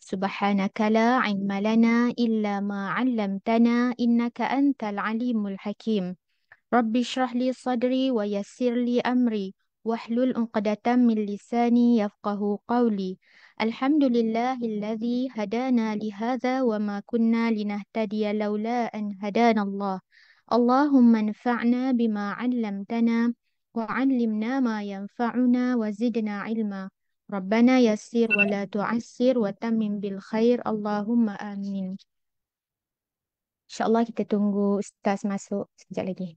سبحانك لا علم لنا إلا ما علمتنا إنك أنت العليم الحكيم رب اشرح لي صدري ويسر لي أمري واحلل عقدة من لساني يفقه قولي الحمد لله الذي هدانا لهذا وما كنا لنهتدي لولا أن هدانا الله اللهم انفعنا بما علمتنا وعلمنا ما ينفعنا وزدنا علما Rabbana yassir wa la tu'assir wa tamim bil khair. Allahumma amin. InsyaAllah kita tunggu Ustaz masuk sekejap lagi.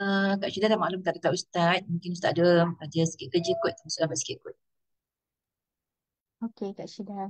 Uh, Kak Syedah dah maklum tak dekat Ustaz. Mungkin Ustaz ada ada sikit kerja kot. Ustaz dapat sikit kot. Okay, Kak Syedah.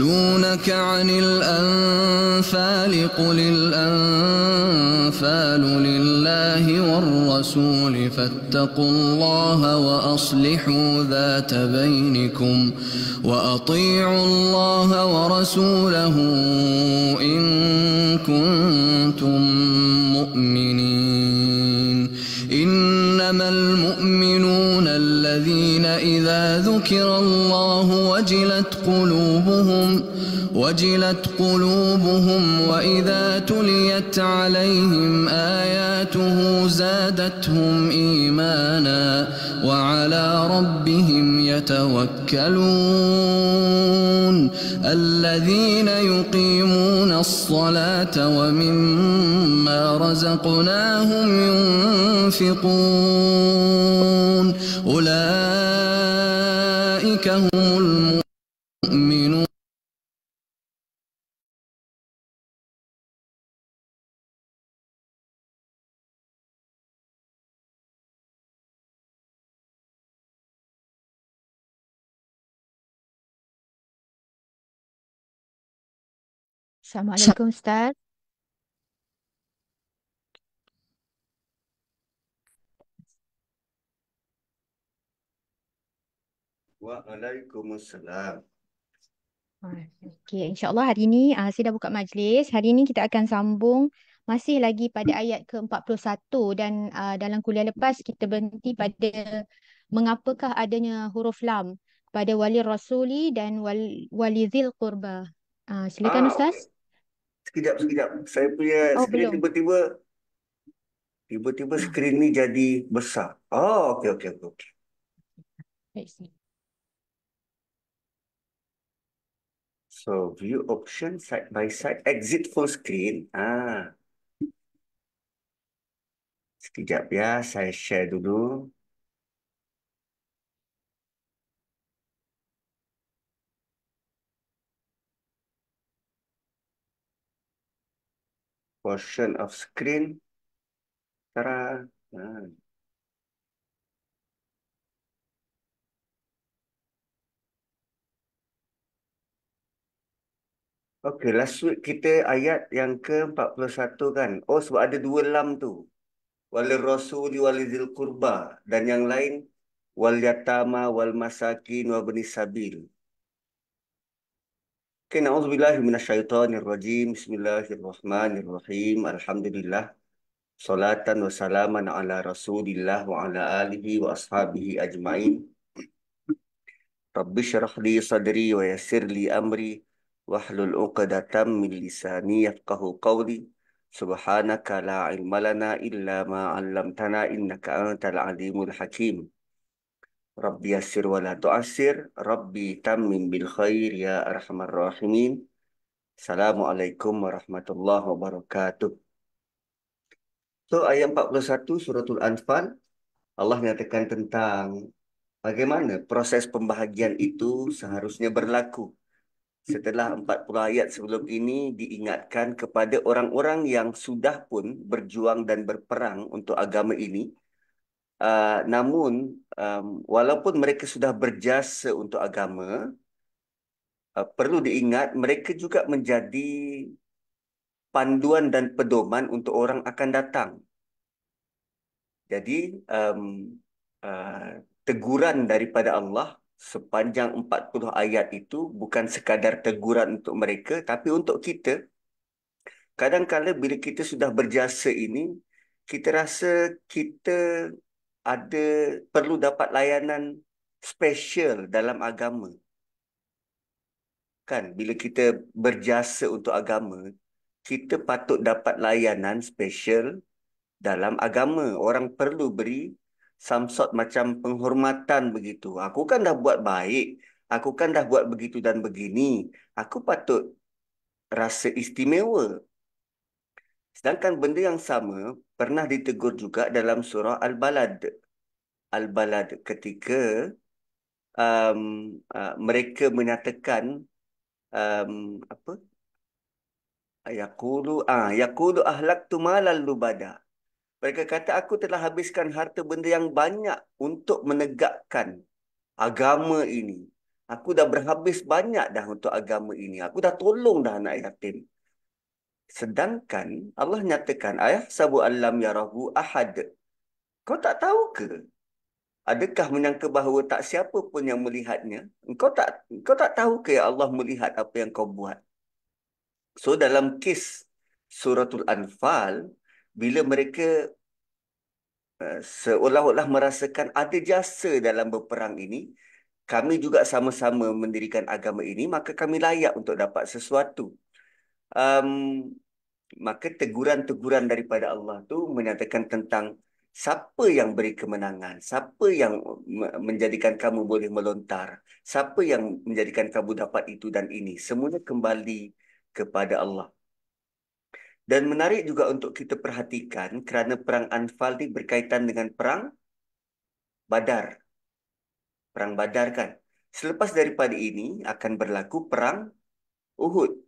يسألونك عن الأنفال قل الأنفال لله والرسول فاتقوا الله وأصلحوا ذات بينكم وأطيعوا الله ورسوله إن كنتم مؤمنين إنما المؤمنون الذين إذا ذكر الله وجلت قلوبهم وجلت قلوبهم وإذا تليت عليهم آياته زادتهم إيمانا وعلى ربهم يتوكلون الذين يقيمون الصلاة ومما رزقناهم ينفقون أولئك هم Assalamualaikum Ustaz. Waalaikumsalam. Okey, insyaAllah hari ini uh, ah, saya dah buka majlis. Hari ini kita akan sambung masih lagi pada ayat ke-41 dan uh, dalam kuliah lepas kita berhenti pada mengapakah adanya huruf lam pada wali rasuli dan wali wali zil qurba. Uh, ah, silakan ah, Ustaz. Okay sekejap sekejap saya punya oh, skrin tiba-tiba tiba-tiba skrin ni jadi besar. Oh, okey okey okey. Okay. So, view option side by side exit full screen. Ah. Sekejap ya, saya share dulu. Okay. portion of screen. Tara. Okay, last week kita ayat yang ke-41 kan. Oh, sebab ada dua lam tu. Walil rasuli walidil kurba. Dan yang lain, wal yatama wal masakin wa benisabil. كي أعوذ بالله من الشيطان الرجيم بسم الله الرحمن الرحيم الحمد لله صلاة وسلام على رسول الله وعلى آله وأصحابه أجمعين رب اشرح لي صدري ويسر لي أمري واحلل عقدة من لساني يفقه قولي سبحانك لا علم لنا إلا ما علمتنا إنك أنت العليم الحكيم Rabbi yassir wa la tu'assir. Rabbi tammim bil khair ya arhamar rahimin. Assalamualaikum warahmatullahi wabarakatuh. So ayat 41 suratul Anfal Allah menyatakan tentang bagaimana proses pembahagian itu seharusnya berlaku. Setelah 40 ayat sebelum ini diingatkan kepada orang-orang yang sudah pun berjuang dan berperang untuk agama ini Uh, namun um, walaupun mereka sudah berjasa untuk agama uh, perlu diingat mereka juga menjadi panduan dan pedoman untuk orang akan datang jadi um, uh, teguran daripada Allah sepanjang 40 ayat itu bukan sekadar teguran untuk mereka tapi untuk kita kadang-kadang bila kita sudah berjasa ini kita rasa kita ada perlu dapat layanan special dalam agama. Kan bila kita berjasa untuk agama, kita patut dapat layanan special dalam agama. Orang perlu beri some sort macam penghormatan begitu. Aku kan dah buat baik, aku kan dah buat begitu dan begini, aku patut rasa istimewa. Sedangkan benda yang sama pernah ditegur juga dalam surah Al-Balad. Al-Balad ketika um, uh, mereka menyatakan um, apa? Yaqulu ah yaqulu ahlaktu malal lubada. Mereka kata aku telah habiskan harta benda yang banyak untuk menegakkan agama ini. Aku dah berhabis banyak dah untuk agama ini. Aku dah tolong dah anak yatim. Sedangkan Allah nyatakan ayah sabu alam yarahu ahad. Kau tak tahu ke? Adakah menyangka bahawa tak siapa pun yang melihatnya? Kau tak kau tak tahu ke Allah melihat apa yang kau buat? So dalam kes suratul anfal bila mereka uh, seolah-olah merasakan ada jasa dalam berperang ini kami juga sama-sama mendirikan agama ini maka kami layak untuk dapat sesuatu um, maka teguran-teguran daripada Allah tu menyatakan tentang siapa yang beri kemenangan, siapa yang menjadikan kamu boleh melontar, siapa yang menjadikan kamu dapat itu dan ini. Semuanya kembali kepada Allah. Dan menarik juga untuk kita perhatikan kerana perang Anfal ini berkaitan dengan perang Badar. Perang Badar kan. Selepas daripada ini akan berlaku perang Uhud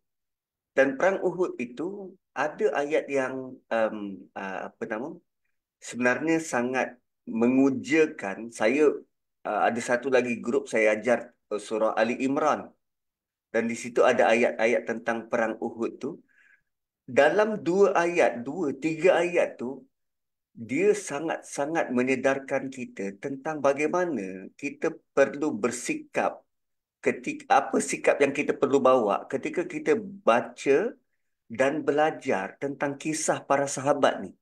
dan perang Uhud itu ada ayat yang um, uh, apa nama sebenarnya sangat mengujakan saya uh, ada satu lagi grup saya ajar uh, surah Ali Imran dan di situ ada ayat-ayat tentang perang Uhud tu dalam dua ayat dua tiga ayat tu dia sangat-sangat menyedarkan kita tentang bagaimana kita perlu bersikap ketika apa sikap yang kita perlu bawa ketika kita baca dan belajar tentang kisah para sahabat ni.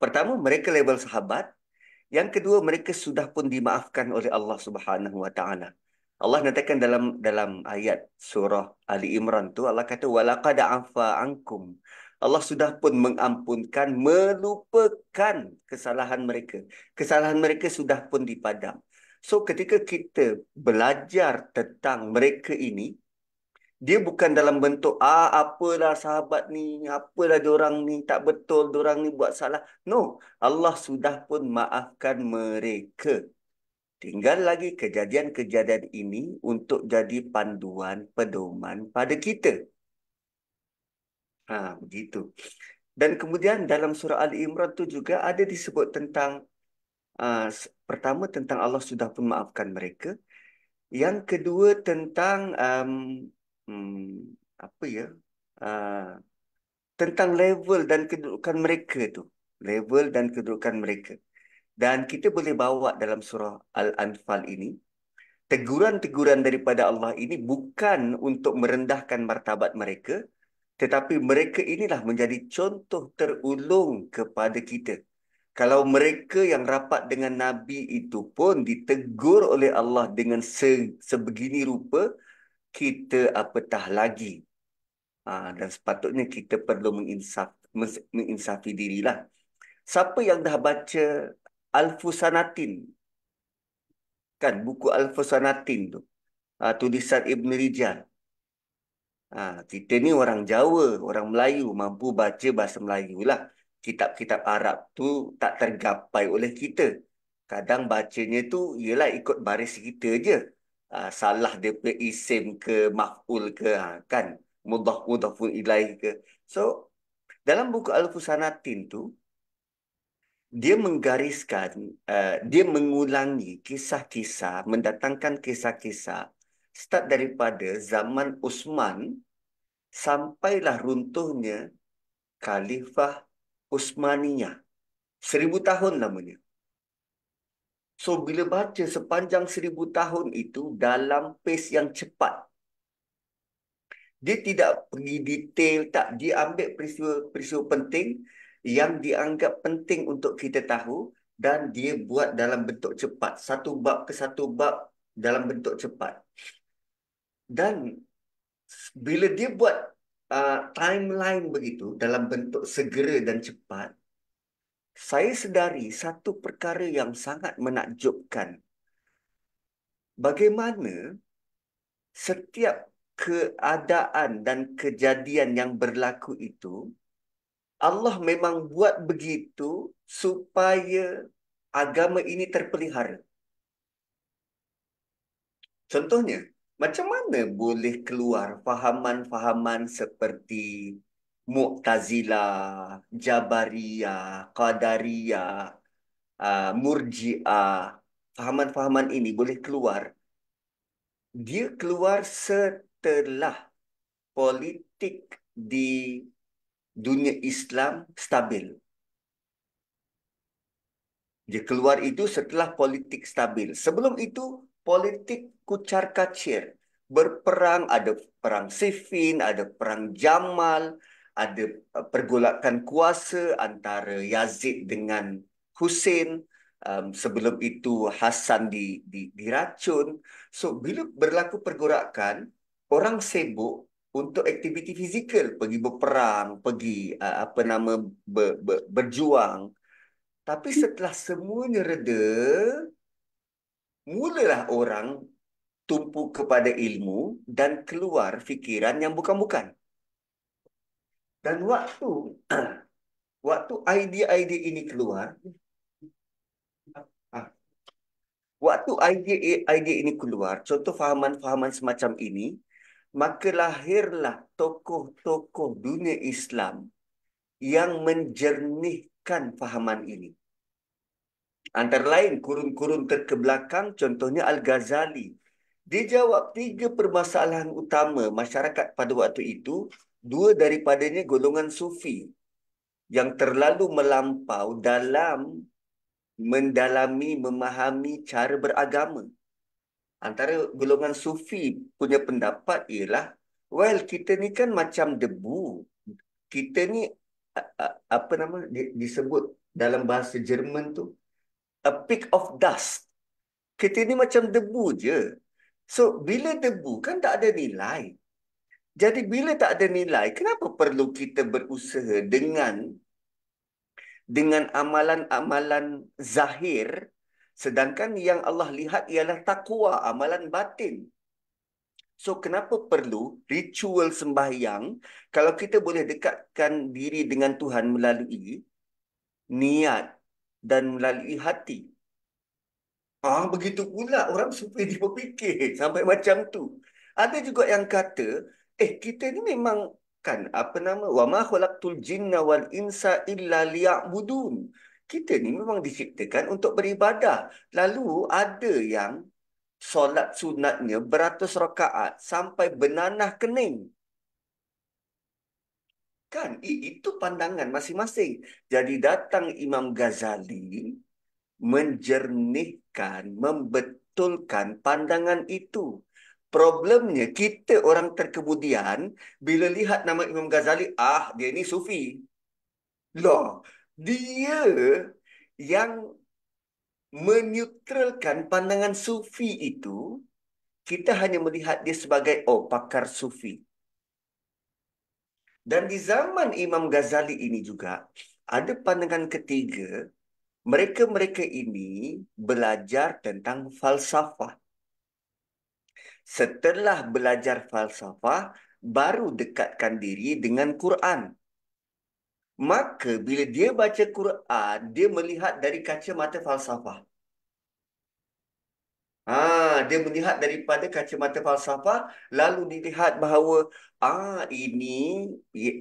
Pertama mereka level sahabat, yang kedua mereka sudah pun dimaafkan oleh Allah Subhanahu Wa Taala. Allah nyatakan dalam dalam ayat surah Ali Imran tu Allah kata walaqad afa ankum. Allah sudah pun mengampunkan, melupakan kesalahan mereka. Kesalahan mereka sudah pun dipadam. So ketika kita belajar tentang mereka ini, dia bukan dalam bentuk ah apalah sahabat ni, apalah dia orang ni tak betul, dia orang ni buat salah. No, Allah sudah pun maafkan mereka. Tinggal lagi kejadian-kejadian ini untuk jadi panduan pedoman pada kita. Ha, begitu. Dan kemudian dalam surah Al Imran tu juga ada disebut tentang Ah, pertama tentang Allah sudah memaafkan mereka yang kedua tentang um, um, apa ya uh, tentang level dan kedudukan mereka tu level dan kedudukan mereka dan kita boleh bawa dalam surah al-anfal ini teguran-teguran daripada Allah ini bukan untuk merendahkan martabat mereka tetapi mereka inilah menjadi contoh terulung kepada kita kalau mereka yang rapat dengan Nabi itu pun ditegur oleh Allah dengan se, sebegini rupa, kita apatah lagi. Ha, dan sepatutnya kita perlu menginsaf, menginsafi dirilah. Siapa yang dah baca Al-Fusanatin? Kan, buku Al-Fusanatin tu. Ha, tulisan Ibn Rijal. Ha, kita ni orang Jawa, orang Melayu, mampu baca bahasa Melayu lah kitab-kitab Arab tu tak tergapai oleh kita. Kadang bacanya tu ialah ikut baris kita je. Ha, salah dia punya isim ke maf'ul ke ha, kan mudah mudah pun ilaih ke. So dalam buku Al-Fusanatin tu dia menggariskan, uh, dia mengulangi kisah-kisah, mendatangkan kisah-kisah start daripada zaman Usman sampailah runtuhnya Khalifah Usmania. Seribu tahun namanya. So bila baca sepanjang seribu tahun itu dalam pace yang cepat. Dia tidak pergi detail tak. Dia ambil peristiwa-peristiwa penting yang dianggap penting untuk kita tahu dan dia buat dalam bentuk cepat. Satu bab ke satu bab dalam bentuk cepat. Dan bila dia buat uh, timeline begitu dalam bentuk segera dan cepat, saya sedari satu perkara yang sangat menakjubkan. Bagaimana setiap keadaan dan kejadian yang berlaku itu, Allah memang buat begitu supaya agama ini terpelihara. Contohnya, macam mana boleh keluar fahaman-fahaman seperti Mu'tazila, Jabariyah, Qadariyah, uh, ah, Murji'ah. Fahaman-fahaman ini boleh keluar. Dia keluar setelah politik di dunia Islam stabil. Dia keluar itu setelah politik stabil. Sebelum itu, politik kucar kacir berperang ada perang Siffin ada perang Jamal ada eh, pergolakan kuasa antara Yazid dengan Hussein um, sebelum itu Hasan di, di diracun so bila berlaku pergolakan, orang sibuk untuk aktiviti fizikal pergi berperang pergi uh, apa nama ber, ber, berjuang tapi hmm. setelah semuanya reda mulalah orang tumpu kepada ilmu dan keluar fikiran yang bukan-bukan. Dan waktu waktu idea-idea ini keluar, ah, waktu idea-idea ini keluar, contoh fahaman-fahaman semacam ini, maka lahirlah tokoh-tokoh dunia Islam yang menjernihkan fahaman ini. Antara lain, kurun-kurun terkebelakang contohnya Al-Ghazali. Dia jawab tiga permasalahan utama masyarakat pada waktu itu, dua daripadanya golongan sufi yang terlalu melampau dalam mendalami, memahami cara beragama. Antara golongan sufi punya pendapat ialah, well, kita ni kan macam debu. Kita ni, apa nama, disebut dalam bahasa Jerman tu, a peak of dust. Kita ni macam debu je. So, bila debu kan tak ada nilai. Jadi, bila tak ada nilai, kenapa perlu kita berusaha dengan dengan amalan-amalan zahir sedangkan yang Allah lihat ialah takwa amalan batin so kenapa perlu ritual sembahyang kalau kita boleh dekatkan diri dengan Tuhan melalui niat dan melalui hati. Ah begitu pula orang sufi ni berfikir sampai macam tu. Ada juga yang kata, eh kita ni memang kan apa nama wa ma khalaqtul jinna wal insa illa liya'budun. Kita ni memang diciptakan untuk beribadah. Lalu ada yang solat sunatnya beratus rakaat sampai benanah kening. Kan? Itu pandangan masing-masing. Jadi datang Imam Ghazali menjernihkan, membetulkan pandangan itu. Problemnya kita orang terkebudian bila lihat nama Imam Ghazali, ah dia ni sufi. Loh, dia yang menyutralkan pandangan sufi itu, kita hanya melihat dia sebagai oh pakar sufi. Dan di zaman Imam Ghazali ini juga, ada pandangan ketiga, mereka-mereka ini belajar tentang falsafah. Setelah belajar falsafah, baru dekatkan diri dengan Quran. Maka bila dia baca Quran, dia melihat dari kaca mata falsafah dia melihat daripada kacamata falsafah lalu dilihat bahawa ah ini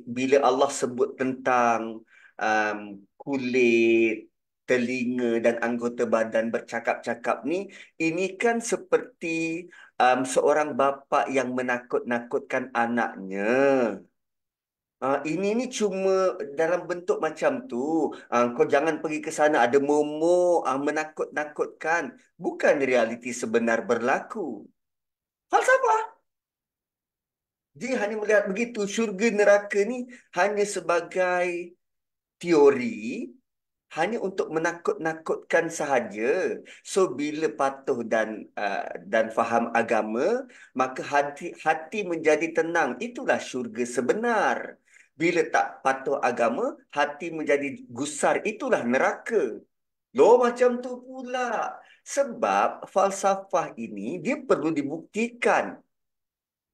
bila Allah sebut tentang um, kulit telinga dan anggota badan bercakap-cakap ni ini kan seperti um, seorang bapa yang menakut-nakutkan anaknya Uh, ini ni cuma dalam bentuk macam tu. Uh, kau jangan pergi ke sana ada momo uh, ah, menakut-nakutkan. Bukan realiti sebenar berlaku. Falsafah. Dia hanya melihat begitu. Syurga neraka ni hanya sebagai teori. Hanya untuk menakut-nakutkan sahaja. So, bila patuh dan uh, dan faham agama, maka hati, hati menjadi tenang. Itulah syurga sebenar bila tak patuh agama, hati menjadi gusar. Itulah neraka. Lo macam tu pula. Sebab falsafah ini dia perlu dibuktikan.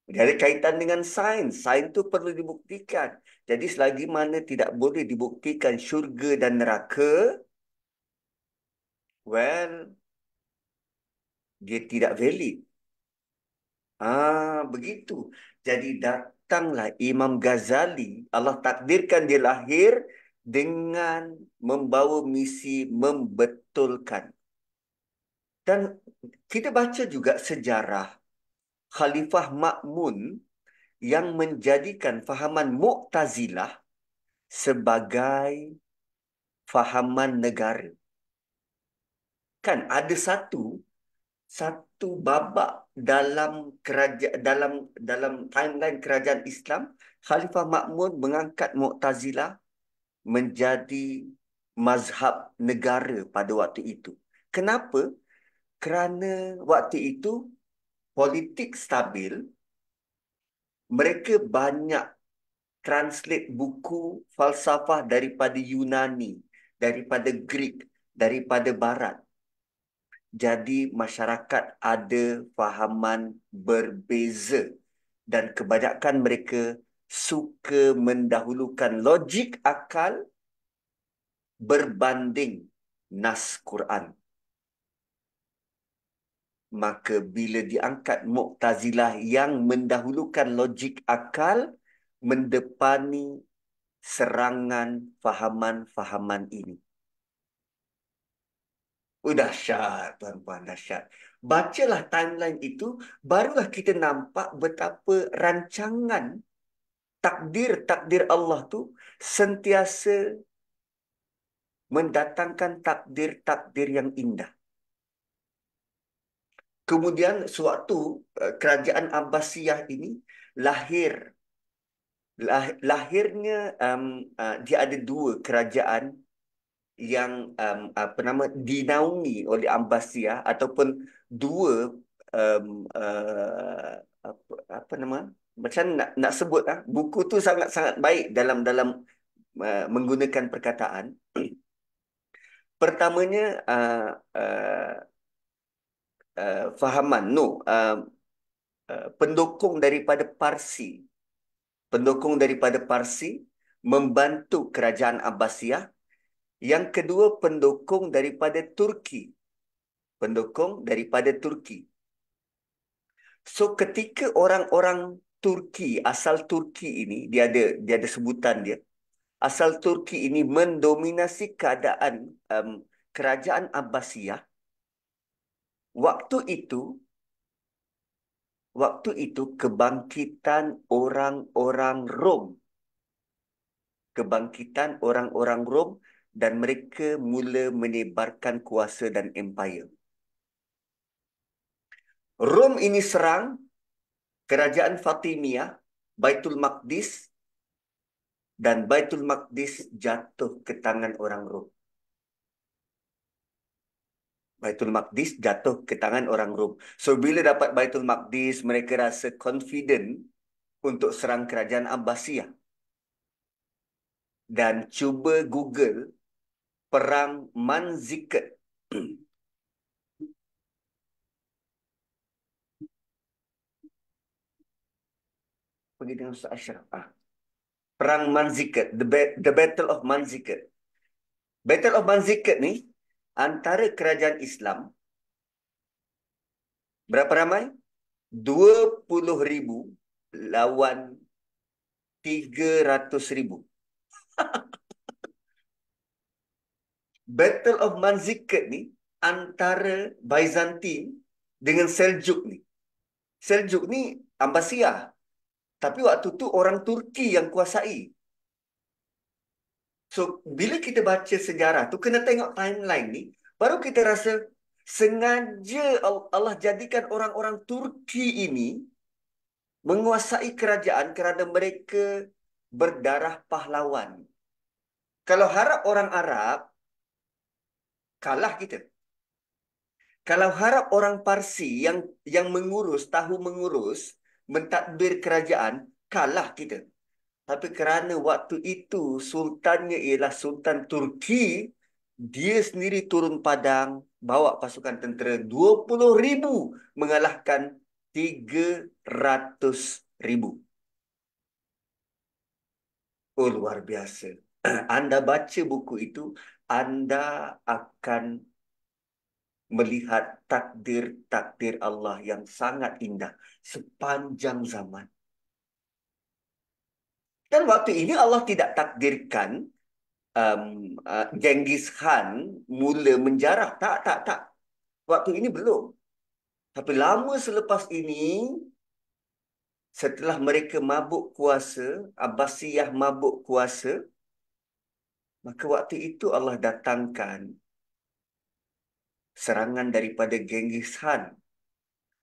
Dia ada kaitan dengan sains. Sains tu perlu dibuktikan. Jadi selagi mana tidak boleh dibuktikan syurga dan neraka, well, dia tidak valid. Ah, begitu. Jadi dah datanglah Imam Ghazali. Allah takdirkan dia lahir dengan membawa misi membetulkan. Dan kita baca juga sejarah Khalifah Makmun yang menjadikan fahaman Mu'tazilah sebagai fahaman negara. Kan ada satu satu babak dalam kerajaan dalam dalam timeline kerajaan Islam Khalifah Makmun mengangkat Mu'tazila menjadi mazhab negara pada waktu itu. Kenapa? Kerana waktu itu politik stabil mereka banyak translate buku falsafah daripada Yunani, daripada Greek, daripada barat jadi masyarakat ada fahaman berbeza dan kebanyakan mereka suka mendahulukan logik akal berbanding nas Quran. Maka bila diangkat Muqtazilah yang mendahulukan logik akal mendepani serangan fahaman-fahaman ini. Oh, dahsyat, tuan-tuan, dahsyat. Bacalah timeline itu, barulah kita nampak betapa rancangan takdir-takdir Allah tu sentiasa mendatangkan takdir-takdir yang indah. Kemudian suatu eh, kerajaan Abbasiyah ini lahir. Lah-, lahirnya um, uh, dia ada dua kerajaan yang um, apa nama dinaungi oleh ambasia ataupun dua um, uh, apa, apa nama macam nak nak sebut ah buku tu sangat sangat baik dalam dalam uh, menggunakan perkataan pertamanya uh, uh, uh, fahaman no um, uh, uh, pendukung daripada Parsi pendukung daripada Parsi membantu kerajaan Abbasiyah yang kedua pendukung daripada Turki. Pendukung daripada Turki. So ketika orang-orang Turki, asal Turki ini, dia ada dia ada sebutan dia. Asal Turki ini mendominasi keadaan um, kerajaan Abbasiyah. Waktu itu waktu itu kebangkitan orang-orang Rom. Kebangkitan orang-orang Rom dan mereka mula menebarkan kuasa dan empire. Rom ini serang kerajaan Fatimiyah, Baitul Maqdis dan Baitul Maqdis jatuh ke tangan orang Rom. Baitul Maqdis jatuh ke tangan orang Rom. So bila dapat Baitul Maqdis, mereka rasa confident untuk serang kerajaan Abbasiyah. Dan cuba Google perang Manziket. Pergi dengan Ustaz Ashraf. Ah. Perang Manziket. The, ba- the Battle of Manziket. Battle of Manziket ni antara kerajaan Islam berapa ramai? 20 ribu lawan 300 ribu. Battle of Manzikert ni antara Byzantine dengan Seljuk ni. Seljuk ni ambasiah, Tapi waktu tu orang Turki yang kuasai. So, bila kita baca sejarah tu, kena tengok timeline ni, baru kita rasa sengaja Allah jadikan orang-orang Turki ini menguasai kerajaan kerana mereka berdarah pahlawan. Kalau harap orang Arab, kalah kita. Kalau harap orang Parsi yang yang mengurus, tahu mengurus, mentadbir kerajaan, kalah kita. Tapi kerana waktu itu sultannya ialah Sultan Turki, dia sendiri turun padang, bawa pasukan tentera 20 ribu mengalahkan 300 ribu. Oh, luar biasa. Anda baca buku itu, anda akan melihat takdir-takdir Allah yang sangat indah sepanjang zaman. Dan waktu ini Allah tidak takdirkan um, uh, Genghis Khan mula menjarah. Tak, tak, tak. Waktu ini belum. Tapi lama selepas ini, setelah mereka mabuk kuasa, Abbasiyah mabuk kuasa, Maka waktu itu Allah datangkan serangan daripada Genghis Khan.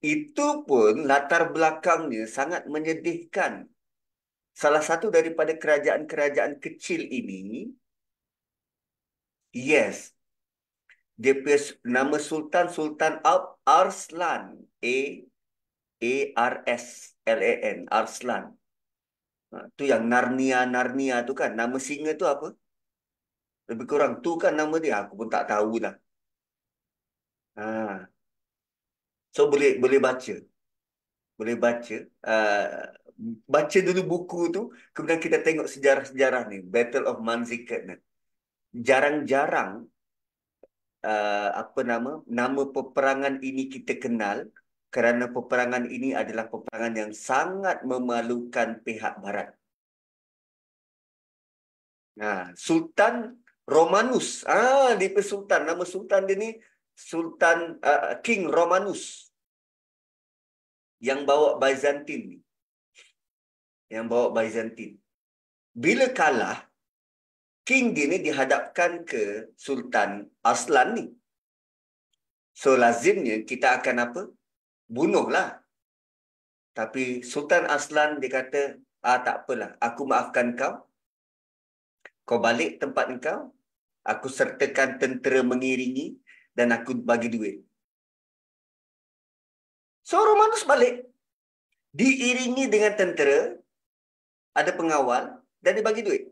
Itu pun latar belakangnya sangat menyedihkan. Salah satu daripada kerajaan-kerajaan kecil ini, yes, dia punya nama Sultan Sultan Al Arslan, A A R S L A N, Arslan. Itu ha, yang Narnia Narnia tu kan, nama singa tu apa? Lebih kurang tu kan nama dia aku pun tak tahu tahulah. Ha. So boleh boleh baca. Boleh baca uh, baca dulu buku tu kemudian kita tengok sejarah-sejarah ni Battle of Manzikert ni. Jarang-jarang uh, apa nama nama peperangan ini kita kenal kerana peperangan ini adalah peperangan yang sangat memalukan pihak barat. Nah, ha. sultan Romanus. Ah, di Sultan. Nama Sultan dia ni Sultan uh, King Romanus. Yang bawa Byzantin ni. Yang bawa Byzantin. Bila kalah, King dia ni dihadapkan ke Sultan Aslan ni. So lazimnya kita akan apa? Bunuhlah. Tapi Sultan Aslan dia kata, ah, tak apalah, aku maafkan kau. Kau balik tempat kau, aku sertakan tentera mengiringi dan aku bagi duit. So Romanus balik diiringi dengan tentera ada pengawal dan dibagi duit.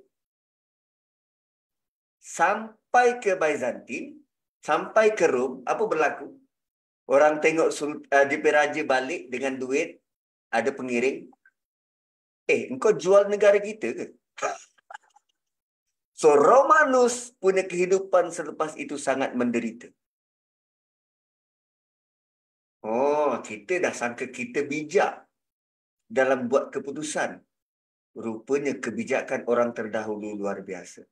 Sampai ke Byzantium, sampai ke Rom, apa berlaku? Orang tengok uh, eh, diperaja balik dengan duit, ada pengiring. Eh, engkau jual negara kita ke? So Romanus punya kehidupan selepas itu sangat menderita. Oh, kita dah sangka kita bijak dalam buat keputusan. Rupanya kebijakan orang terdahulu luar biasa.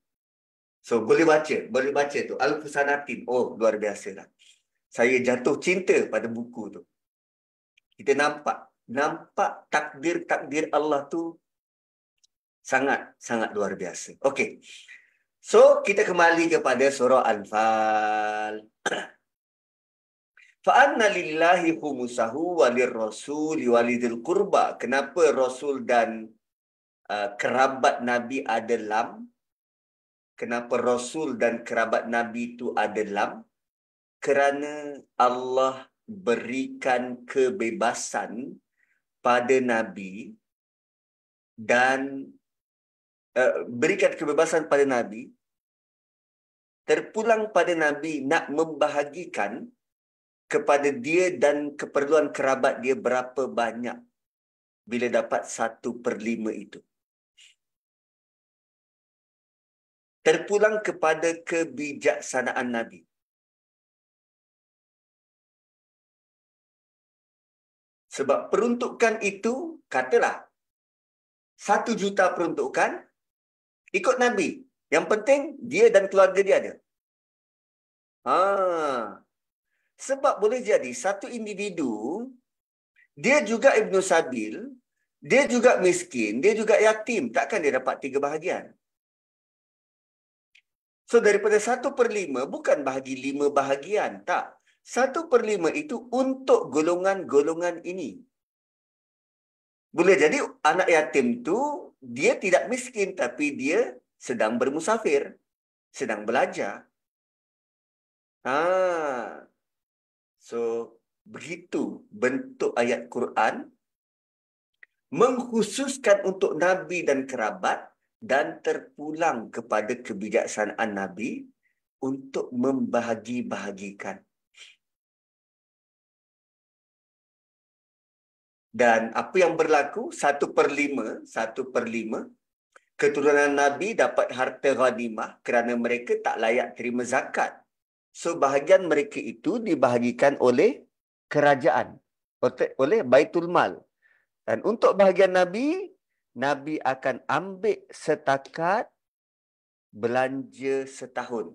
So boleh baca, boleh baca tu. Al-Fusanatin, oh luar biasa lah. Saya jatuh cinta pada buku tu. Kita nampak, nampak takdir-takdir Allah tu sangat-sangat luar biasa. Okey. So, kita kembali kepada surah Anfal. Fa'anna lillahi humusahu walir rasul walidil qurba. Kenapa rasul dan uh, kerabat Nabi ada lam? Kenapa rasul dan kerabat Nabi itu ada lam? Kerana Allah berikan kebebasan pada Nabi dan Eh, berikan kebebasan pada Nabi, terpulang pada Nabi nak membahagikan kepada dia dan keperluan kerabat dia berapa banyak bila dapat satu per lima itu. Terpulang kepada kebijaksanaan Nabi. Sebab peruntukan itu, katalah, satu juta peruntukan, Ikut Nabi. Yang penting, dia dan keluarga dia ada. Ha. Sebab boleh jadi, satu individu, dia juga Ibnu Sabil, dia juga miskin, dia juga yatim. Takkan dia dapat tiga bahagian. So, daripada satu per lima, bukan bahagi lima bahagian. Tak. Satu per lima itu untuk golongan-golongan ini. Boleh jadi anak yatim tu dia tidak miskin tapi dia sedang bermusafir, sedang belajar. Ha. So begitu bentuk ayat Quran mengkhususkan untuk nabi dan kerabat dan terpulang kepada kebijaksanaan nabi untuk membahagi-bahagikan Dan apa yang berlaku? Satu per lima, satu per lima, keturunan Nabi dapat harta ghanimah kerana mereka tak layak terima zakat. So, bahagian mereka itu dibahagikan oleh kerajaan, oleh Baitul Mal. Dan untuk bahagian Nabi, Nabi akan ambil setakat belanja setahun.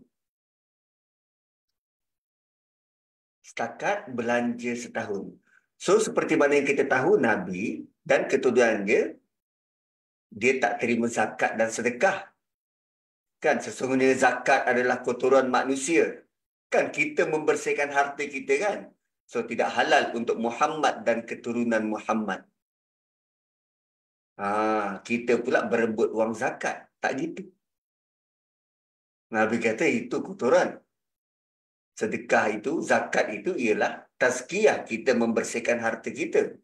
Setakat belanja setahun. So seperti mana yang kita tahu Nabi dan keturunannya dia tak terima zakat dan sedekah. Kan sesungguhnya zakat adalah kotoran manusia. Kan kita membersihkan harta kita kan. So tidak halal untuk Muhammad dan keturunan Muhammad. Ah, ha, kita pula berebut wang zakat. Tak gitu. Nabi kata itu kotoran. Sedekah itu, zakat itu ialah tazkiyah kita membersihkan harta kita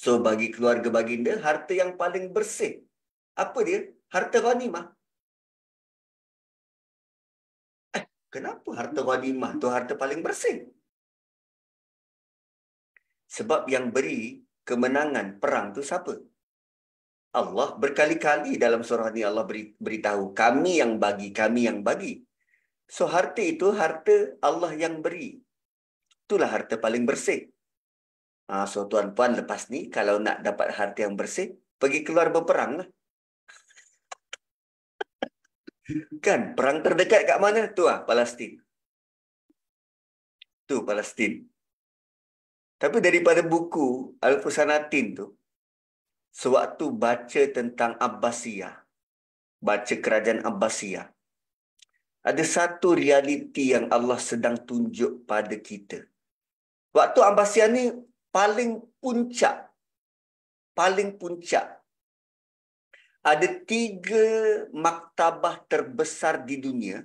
so bagi keluarga baginda harta yang paling bersih apa dia harta ghanimah eh kenapa harta ghanimah tu harta paling bersih sebab yang beri kemenangan perang tu siapa Allah berkali-kali dalam surah ini Allah beri, beritahu kami yang bagi kami yang bagi so harta itu harta Allah yang beri itulah harta paling bersih. Uh, so tuan puan lepas ni kalau nak dapat harta yang bersih, pergi keluar berperang lah. kan perang terdekat kat mana? Tu ah Palestin. Tu Palestin. Tapi daripada buku Al-Fusanatin tu, sewaktu baca tentang Abbasiyah, baca kerajaan Abbasiyah, ada satu realiti yang Allah sedang tunjuk pada kita. Waktu Ambasia ni paling puncak. Paling puncak. Ada tiga maktabah terbesar di dunia.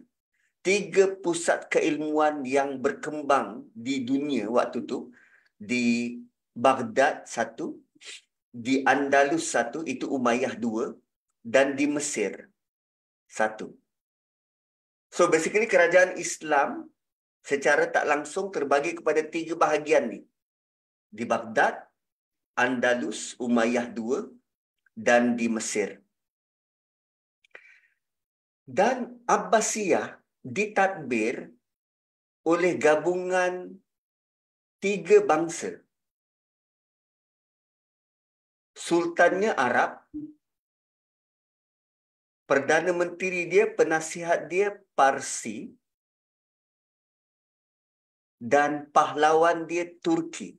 Tiga pusat keilmuan yang berkembang di dunia waktu tu. Di Baghdad satu. Di Andalus satu. Itu Umayyah dua. Dan di Mesir satu. So basically kerajaan Islam secara tak langsung terbagi kepada tiga bahagian ni. Di Baghdad, Andalus, Umayyah II dan di Mesir. Dan Abbasiyah ditadbir oleh gabungan tiga bangsa. Sultannya Arab, Perdana Menteri dia, penasihat dia Parsi, dan pahlawan dia Turki.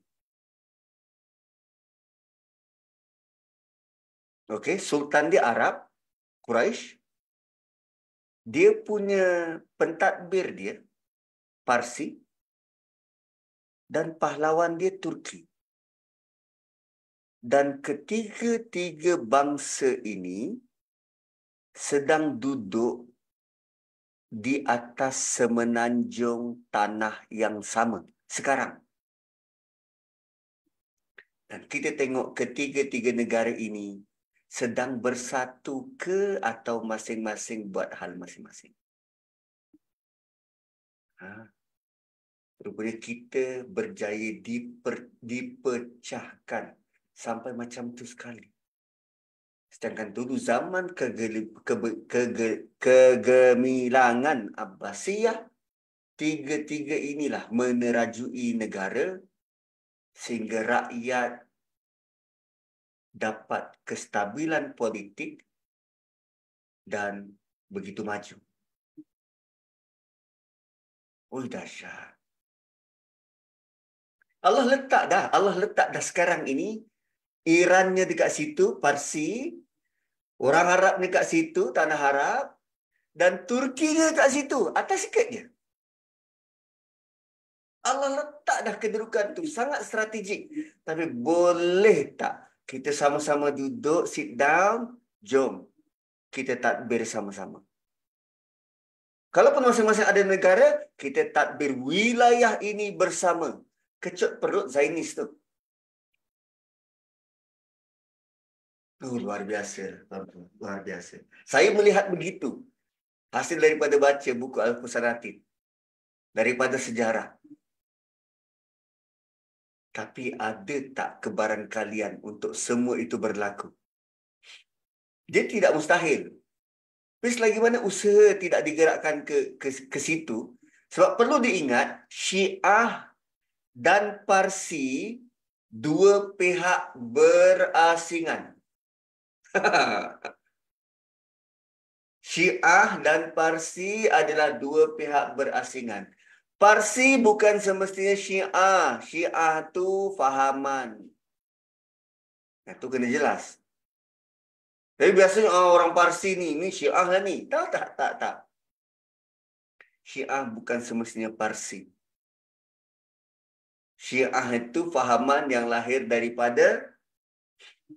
Okey, sultan dia Arab, Quraisy. Dia punya pentadbir dia Parsi dan pahlawan dia Turki. Dan ketiga-tiga bangsa ini sedang duduk di atas semenanjung tanah yang sama sekarang. Dan kita tengok ketiga-tiga negara ini sedang bersatu ke atau masing-masing buat hal masing-masing. Ha. Rupanya kita berjaya diper, dipecahkan sampai macam tu sekali. Sedangkan dulu zaman kegelip, kege, kege, kegemilangan Abbasiyah, tiga-tiga inilah menerajui negara sehingga rakyat dapat kestabilan politik dan begitu maju. Oh dahsyat. Allah letak dah, Allah letak dah sekarang ini Irannya dekat situ, Parsi, Orang harap ni kat situ, tanah harap. Dan Turki dia kat situ, atas sikit dia. Allah letak dah kedudukan tu sangat strategik. Tapi boleh tak kita sama-sama duduk, sit down, jom. Kita tadbir sama-sama. Kalaupun masing-masing ada negara, kita tak berwilayah ini bersama. Kecut perut Zainis tu. Tu oh, luar biasa. Luar biasa. Saya melihat begitu. Hasil daripada baca buku Al-Qusaratid. Daripada sejarah. Tapi ada tak kebaran kalian untuk semua itu berlaku? Dia tidak mustahil. Tapi selagi mana usaha tidak digerakkan ke, ke, ke situ, sebab perlu diingat, Syiah dan Parsi dua pihak berasingan. Syiah dan Parsi adalah dua pihak berasingan. Parsi bukan semestinya Syiah. Syiah tu fahaman. Itu kena jelas. Tapi biasanya oh, orang Parsi ni, ni Syiah lah ni. Tak, tak, tak, tak. Syiah bukan semestinya Parsi. Syiah itu fahaman yang lahir daripada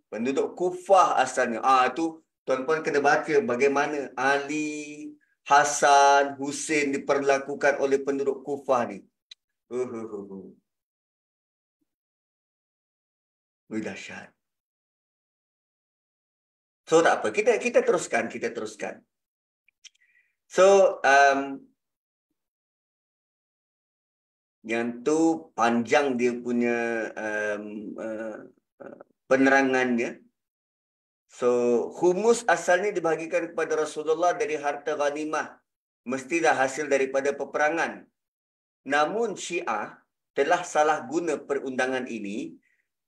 penduduk Kufah asalnya. Ah ha, tu tuan-tuan kena baca bagaimana Ali, Hasan, Husin diperlakukan oleh penduduk Kufah ni. Uh, uh, uh, uh. So tak apa, kita kita teruskan, kita teruskan. So um, yang tu panjang dia punya um, uh, uh penerangannya. So humus asal ni dibahagikan kepada Rasulullah dari harta ghanimah. Mestilah hasil daripada peperangan. Namun Syiah telah salah guna perundangan ini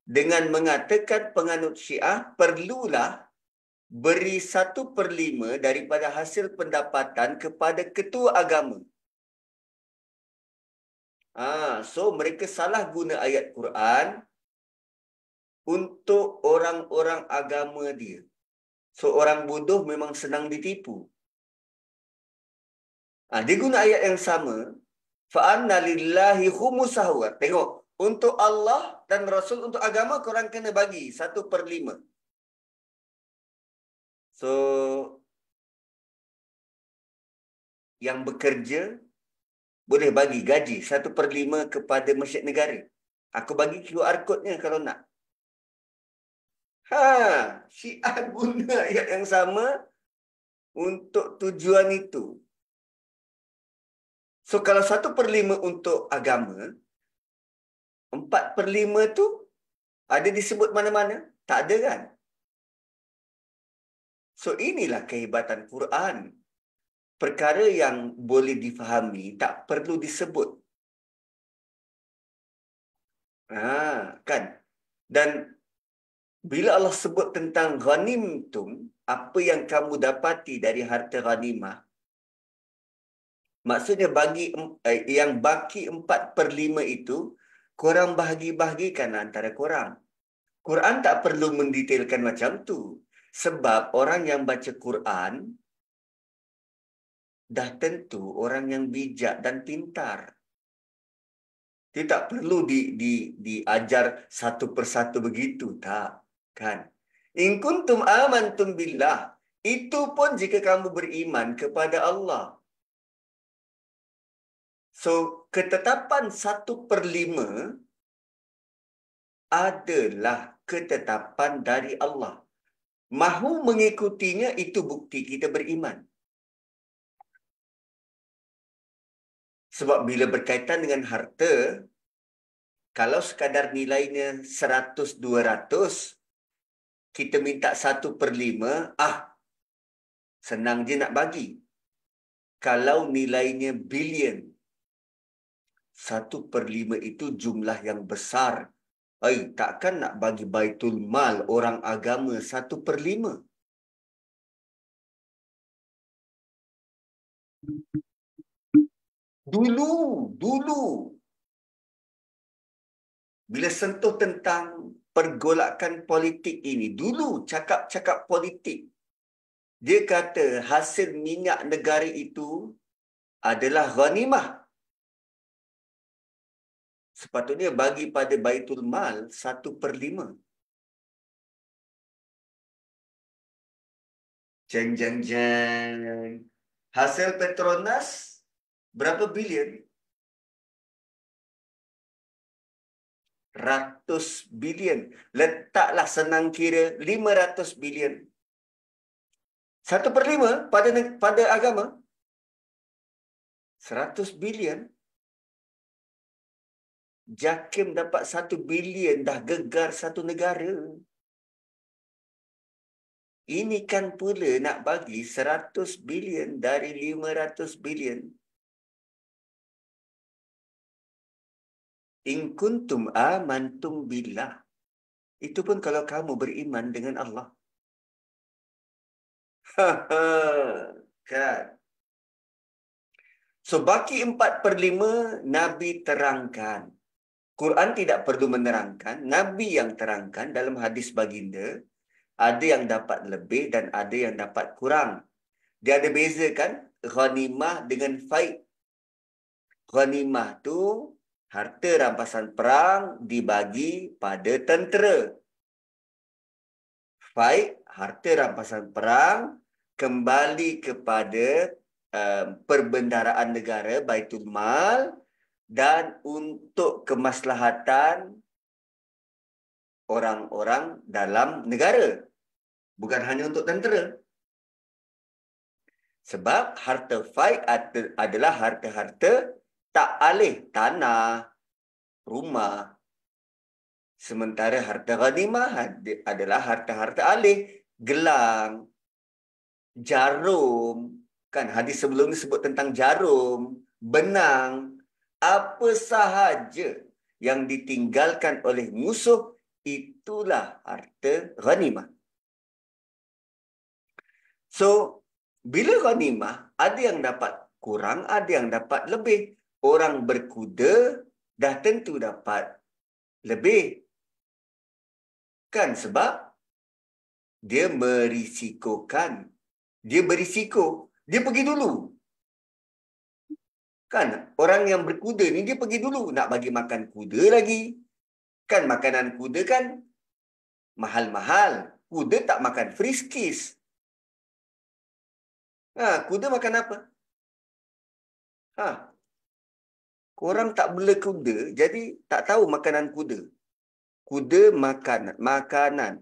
dengan mengatakan penganut Syiah perlulah beri satu per lima daripada hasil pendapatan kepada ketua agama. Ah, so mereka salah guna ayat Quran untuk orang-orang agama dia. Seorang bodoh memang senang ditipu. Ha, dia guna ayat yang sama. Fa'anna lillahi khumusahu. Tengok. Untuk Allah dan Rasul untuk agama korang kena bagi. Satu per lima. So. Yang bekerja. Boleh bagi gaji. Satu per lima kepada masyid negara. Aku bagi QR code-nya kalau nak. Ha, syiah guna ayat yang sama untuk tujuan itu. So kalau satu per lima untuk agama, empat per lima tu ada disebut mana-mana? Tak ada kan? So inilah kehebatan Quran. Perkara yang boleh difahami tak perlu disebut. Ha, kan? Dan bila Allah sebut tentang ghanimtum, apa yang kamu dapati dari harta ghanimah, maksudnya bagi eh, yang baki empat per lima itu, korang bahagi-bahagikan antara korang. Quran tak perlu mendetailkan macam tu. Sebab orang yang baca Quran, dah tentu orang yang bijak dan pintar. Dia tak perlu di, di, diajar satu persatu begitu, tak. Kan? In kuntum amantum billah. Itu pun jika kamu beriman kepada Allah. So, ketetapan satu per lima adalah ketetapan dari Allah. Mahu mengikutinya itu bukti kita beriman. Sebab bila berkaitan dengan harta, kalau sekadar nilainya 100 kita minta satu per lima, ah, senang je nak bagi. Kalau nilainya bilion, satu per lima itu jumlah yang besar. Ay takkan nak bagi baitul mal orang agama satu per lima? Dulu, dulu. Bila sentuh tentang pergolakan politik ini. Dulu cakap-cakap politik. Dia kata hasil minyak negara itu adalah ghanimah. Sepatutnya bagi pada Baitul Mal satu per lima. Jeng, jeng, jeng. Hasil Petronas berapa bilion? Ratus bilion. Letaklah senang kira lima ratus bilion. Satu per lima pada, pada agama. seratus bilion. Jakim dapat satu bilion dah gegar satu negara. Ini kan pula nak bagi seratus bilion dari lima ratus bilion In kuntum amantum billah. Itu pun kalau kamu beriman dengan Allah. kan? So, baki 4 per lima Nabi terangkan. Quran tidak perlu menerangkan. Nabi yang terangkan dalam hadis baginda, ada yang dapat lebih dan ada yang dapat kurang. Dia ada beza kan? Ghanimah dengan faid. Ghanimah tu harta rampasan perang dibagi pada tentera. Baik, harta rampasan perang kembali kepada um, eh, perbendaharaan negara Baitul Mal dan untuk kemaslahatan orang-orang dalam negara. Bukan hanya untuk tentera. Sebab harta faik adalah harta-harta tak alih tanah, rumah. Sementara harta ghanimah adalah harta-harta alih. Gelang, jarum. Kan hadis sebelum ini sebut tentang jarum, benang. Apa sahaja yang ditinggalkan oleh musuh, itulah harta ghanimah. So, bila ghanimah, ada yang dapat kurang, ada yang dapat lebih orang berkuda dah tentu dapat lebih. Kan sebab dia merisikokan. Dia berisiko. Dia pergi dulu. Kan orang yang berkuda ni dia pergi dulu nak bagi makan kuda lagi. Kan makanan kuda kan mahal-mahal. Kuda tak makan friskis. Ha, kuda makan apa? Ha, Orang tak bela kuda, jadi tak tahu makanan kuda. Kuda makan makanan.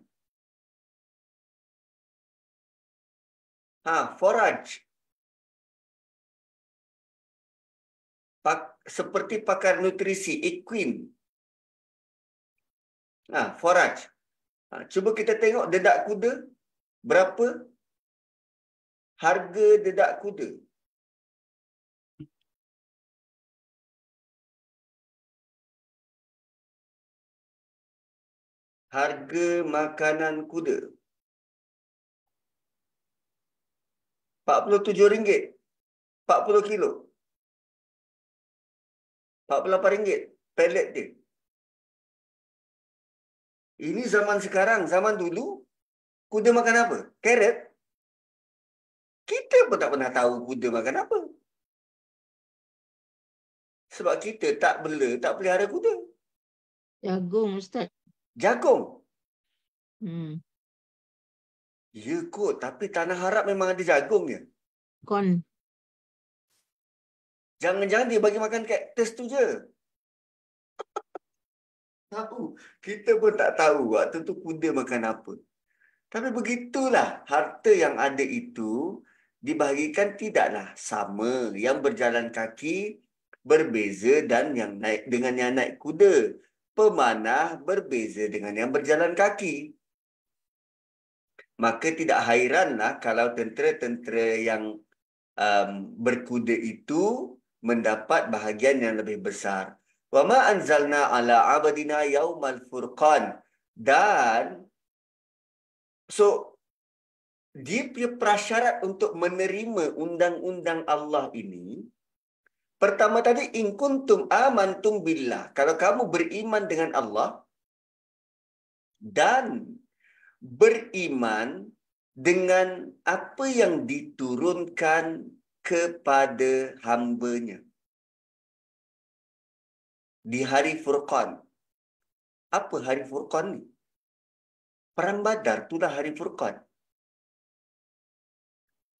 Ha, forage. Pak, seperti pakar nutrisi, equine. Ha, forage. Ha, cuba kita tengok dedak kuda. Berapa harga dedak kuda? harga makanan kuda. RM47. 40 kilo. rm ringgit. pelet dia. Ini zaman sekarang. Zaman dulu, kuda makan apa? Carrot? Kita pun tak pernah tahu kuda makan apa. Sebab kita tak bela, tak pelihara kuda. Jagung, Ustaz. Jagung. Hmm. Ya kot, tapi tanah harap memang ada jagung dia. Kon. Jangan-jangan dia bagi makan kaktus tu je. tahu. Kita pun tak tahu waktu tu kuda makan apa. Tapi begitulah harta yang ada itu dibahagikan tidaklah sama yang berjalan kaki berbeza dan yang naik dengan yang naik kuda pemanah berbeza dengan yang berjalan kaki. Maka tidak hairanlah kalau tentera-tentera yang um, berkuda itu mendapat bahagian yang lebih besar. Wa ma anzalna ala abadina yaumal furqan dan so dia punya prasyarat untuk menerima undang-undang Allah ini Pertama tadi in kuntum amantum billah. Kalau kamu beriman dengan Allah dan beriman dengan apa yang diturunkan kepada hamba-Nya. Di hari Furqan. Apa hari Furqan ni? Perang Badar itulah hari Furqan.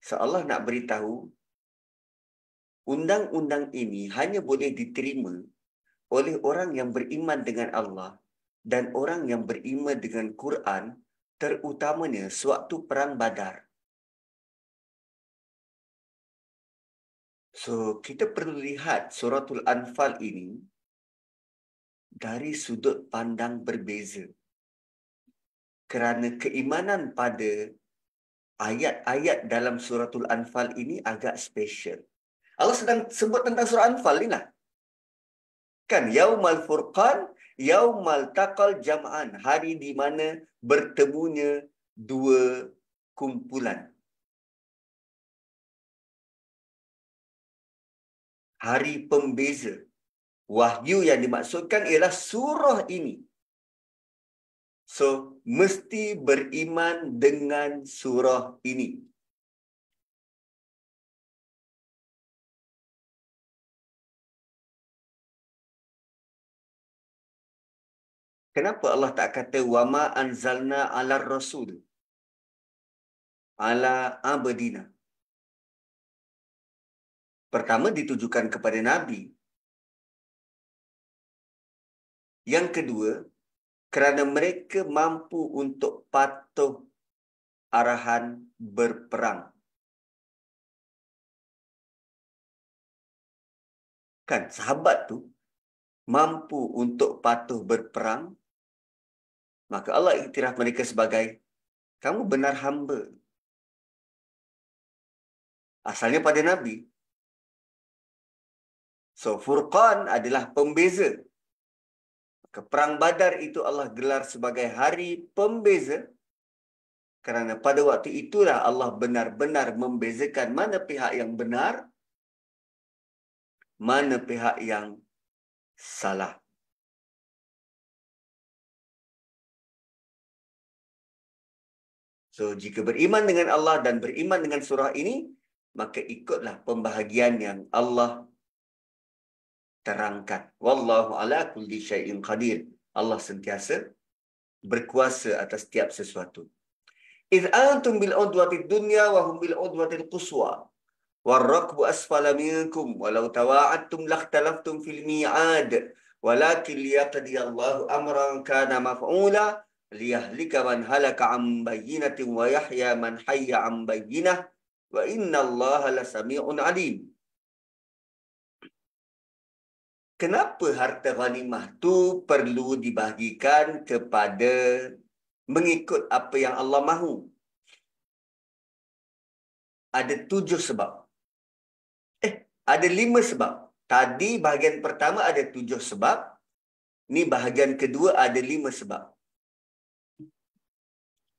Seolah nak beritahu undang-undang ini hanya boleh diterima oleh orang yang beriman dengan Allah dan orang yang beriman dengan Quran terutamanya sewaktu perang badar. So, kita perlu lihat suratul Anfal ini dari sudut pandang berbeza. Kerana keimanan pada ayat-ayat dalam suratul Anfal ini agak special. Allah sedang sebut tentang surah Anfal ni lah. Kan? Yaumal Furqan, Yaumal Taqal Jama'an. Hari di mana bertemunya dua kumpulan. Hari pembeza. Wahyu yang dimaksudkan ialah surah ini. So, mesti beriman dengan surah ini. Kenapa Allah tak kata wama anzalna ala rasul ala abdina? Pertama ditujukan kepada nabi. Yang kedua, kerana mereka mampu untuk patuh arahan berperang. Kan sahabat tu mampu untuk patuh berperang Maka Allah iktiraf mereka sebagai kamu benar hamba. Asalnya pada Nabi. So Furqan adalah pembeza. Maka perang Badar itu Allah gelar sebagai hari pembeza kerana pada waktu itulah Allah benar-benar membezakan mana pihak yang benar mana pihak yang salah. So jika beriman dengan Allah dan beriman dengan surah ini, maka ikutlah pembahagian yang Allah terangkan. Wallahu ala kulli syai'in qadir. Allah sentiasa berkuasa atas setiap sesuatu. Id antum bil udwati dunya wa hum bil udwati quswa. والركب أسفل منكم ولو تواعدتم لاختلفتم في الميعاد ولكن ليقضي الله amran kana مفعولا liyahlika man halaka an bayyinatin wa yahya man hayya an bayyinah wa inna allaha lasami'un alim kenapa harta ghanimah tu perlu dibahagikan kepada mengikut apa yang Allah mahu ada tujuh sebab eh ada lima sebab tadi bahagian pertama ada tujuh sebab ni bahagian kedua ada lima sebab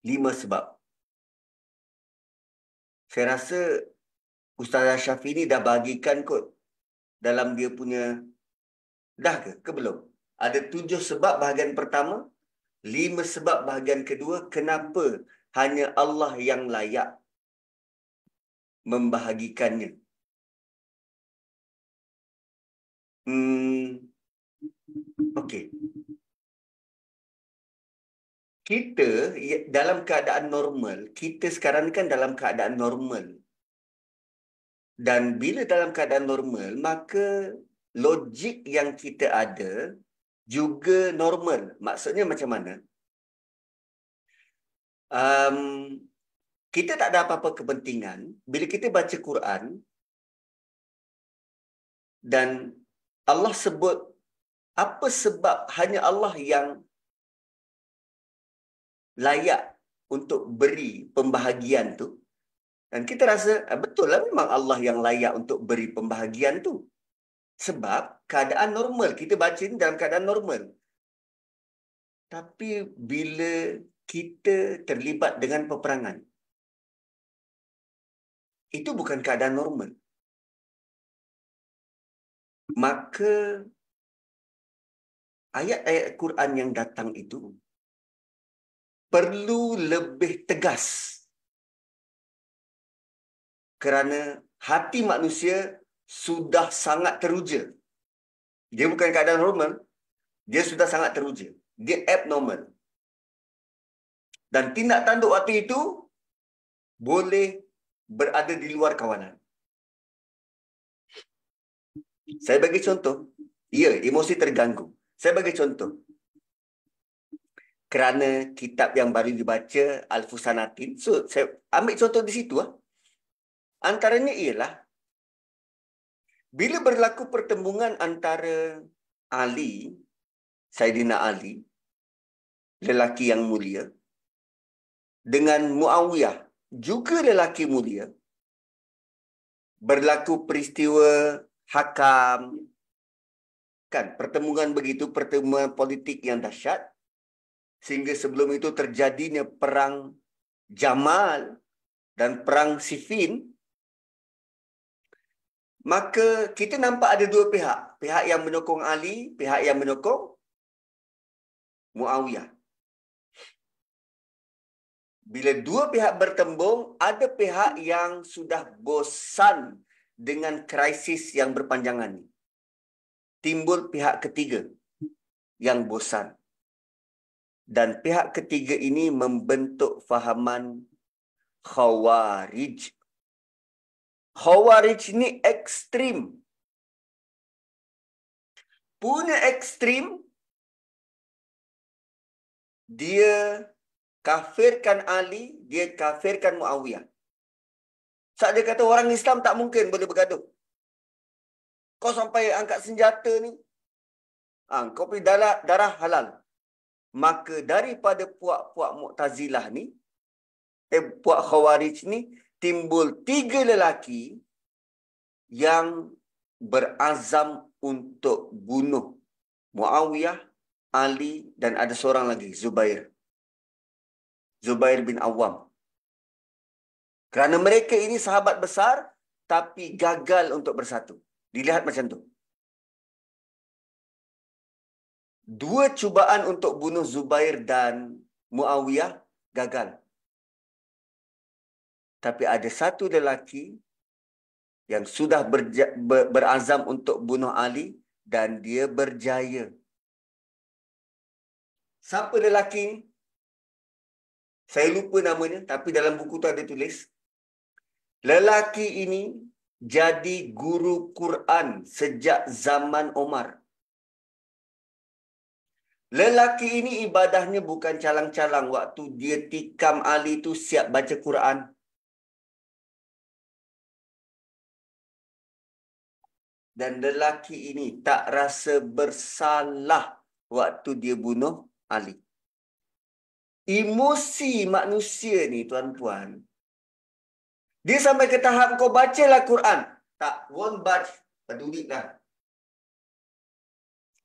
lima sebab. Saya rasa ustaz Syafi ni dah bagikan kot dalam dia punya dah ke ke belum? Ada tujuh sebab bahagian pertama, lima sebab bahagian kedua, kenapa hanya Allah yang layak membahagikannya. Hmm, okay kita ya, dalam keadaan normal, kita sekarang kan dalam keadaan normal. Dan bila dalam keadaan normal, maka logik yang kita ada juga normal. Maksudnya macam mana? Um, kita tak ada apa-apa kepentingan bila kita baca Quran dan Allah sebut apa sebab hanya Allah yang layak untuk beri pembahagian tu dan kita rasa eh, betul lah memang Allah yang layak untuk beri pembahagian tu sebab keadaan normal kita baca ni dalam keadaan normal tapi bila kita terlibat dengan peperangan itu bukan keadaan normal maka ayat-ayat Quran yang datang itu perlu lebih tegas. Kerana hati manusia sudah sangat teruja. Dia bukan keadaan normal. Dia sudah sangat teruja. Dia abnormal. Dan tindak tanduk waktu itu boleh berada di luar kawanan. Saya bagi contoh. Ya, emosi terganggu. Saya bagi contoh kerana kitab yang baru dibaca Al-Fusanatin. So, saya ambil contoh di situ. Ah. Antaranya ialah, bila berlaku pertembungan antara Ali, Saidina Ali, lelaki yang mulia, dengan Muawiyah, juga lelaki mulia, berlaku peristiwa hakam, kan pertemuan begitu, pertemuan politik yang dahsyat, sehingga sebelum itu terjadinya perang Jamal dan perang Siffin maka kita nampak ada dua pihak pihak yang menyokong Ali pihak yang menyokong Muawiyah bila dua pihak bertembung ada pihak yang sudah bosan dengan krisis yang berpanjangan ini timbul pihak ketiga yang bosan dan pihak ketiga ini membentuk fahaman khawarij khawarij ni ekstrim punya ekstrim dia kafirkan ali dia kafirkan muawiyah saat dia kata orang Islam tak mungkin boleh bergaduh. Kau sampai angkat senjata ni. Ha, kau pergi darah, darah halal maka daripada puak-puak Mu'tazilah ni, eh, puak Khawarij ni, timbul tiga lelaki yang berazam untuk bunuh Muawiyah, Ali dan ada seorang lagi, Zubair. Zubair bin Awam. Kerana mereka ini sahabat besar tapi gagal untuk bersatu. Dilihat macam tu. dua cubaan untuk bunuh Zubair dan Muawiyah gagal. Tapi ada satu lelaki yang sudah berja- ber- berazam untuk bunuh Ali dan dia berjaya. Siapa lelaki? Saya lupa namanya tapi dalam buku tu ada tulis. Lelaki ini jadi guru Quran sejak zaman Omar. Lelaki ini ibadahnya bukan calang-calang. Waktu dia tikam Ali itu siap baca Quran. Dan lelaki ini tak rasa bersalah waktu dia bunuh Ali. Emosi manusia ni tuan-tuan. Dia sampai ke tahap kau bacalah Quran. Tak, won't budge. Peduli lah.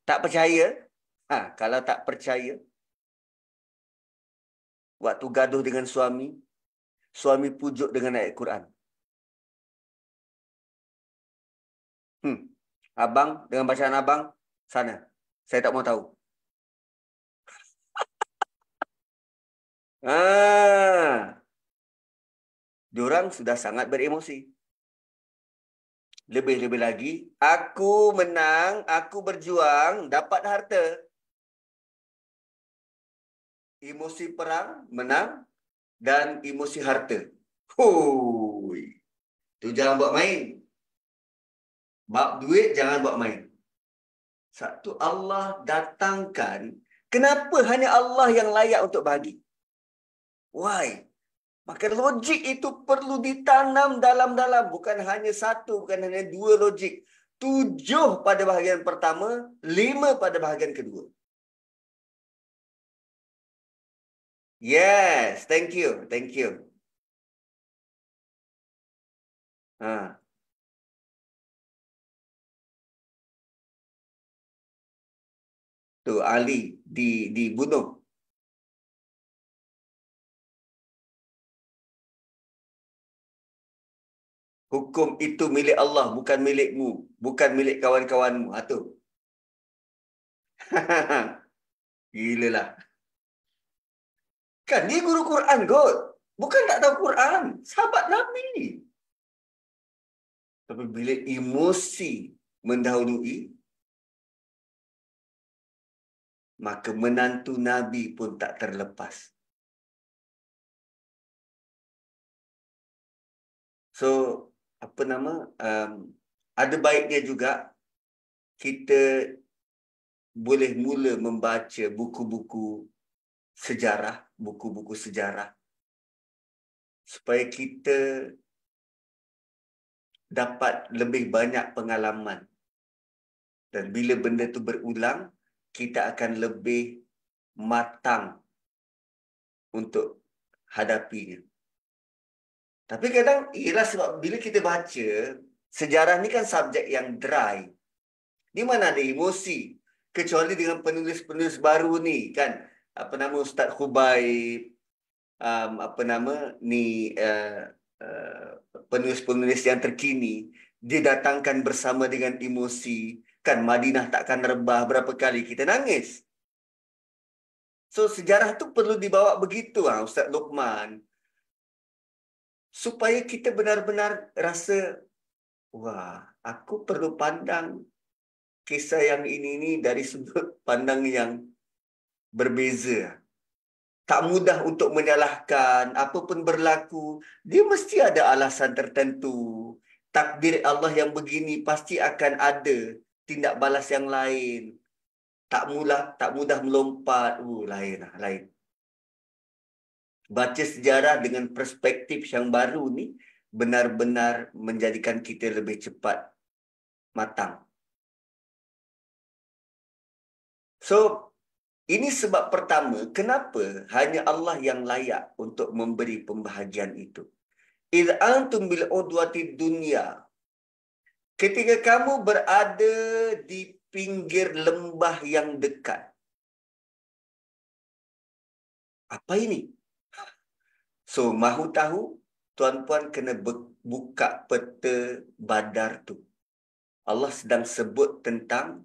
Tak percaya, Ha, kalau tak percaya, waktu gaduh dengan suami, suami pujuk dengan ayat Quran. Hmm, abang dengan bacaan abang, sana. Saya tak mau tahu. Ah, Diorang sudah sangat beremosi. Lebih-lebih lagi, aku menang, aku berjuang, dapat harta emosi perang menang dan emosi harta. Hui. Tu jangan buat main. Bab duit jangan buat main. Satu Allah datangkan, kenapa hanya Allah yang layak untuk bagi? Why? Maka logik itu perlu ditanam dalam-dalam. Bukan hanya satu, bukan hanya dua logik. Tujuh pada bahagian pertama, lima pada bahagian kedua. Yes, thank you, thank you. Ah, Tu Ali di di bunuh. Hukum itu milik Allah, bukan milikmu, bukan milik kawan-kawanmu. Ha ah, tu. Gila lah. Kan dia guru Quran God Bukan tak tahu Quran. Sahabat Nabi. Tapi bila emosi mendahului, maka menantu Nabi pun tak terlepas. So, apa nama? Um, ada baiknya juga kita boleh mula membaca buku-buku sejarah buku-buku sejarah supaya kita dapat lebih banyak pengalaman dan bila benda tu berulang kita akan lebih matang untuk hadapinya tapi kadang ialah sebab bila kita baca sejarah ni kan subjek yang dry di mana ada emosi kecuali dengan penulis-penulis baru ni kan apa nama Ustaz Khubaib um, apa nama ni uh, uh, penulis-penulis yang terkini didatangkan bersama dengan emosi kan Madinah takkan rebah berapa kali kita nangis so sejarah tu perlu dibawa begitu ah Ustaz Lukman supaya kita benar-benar rasa wah aku perlu pandang kisah yang ini ni dari sudut pandang yang berbeza. Tak mudah untuk menyalahkan apa pun berlaku. Dia mesti ada alasan tertentu. Takdir Allah yang begini pasti akan ada tindak balas yang lain. Tak mudah, tak mudah melompat. Uh, lain lah, lain. Baca sejarah dengan perspektif yang baru ni benar-benar menjadikan kita lebih cepat matang. So, ini sebab pertama, kenapa hanya Allah yang layak untuk memberi pembahagian itu? Idh antum bil udwati dunya. Ketika kamu berada di pinggir lembah yang dekat. Apa ini? So, mahu tahu, tuan-puan kena buka peta badar tu. Allah sedang sebut tentang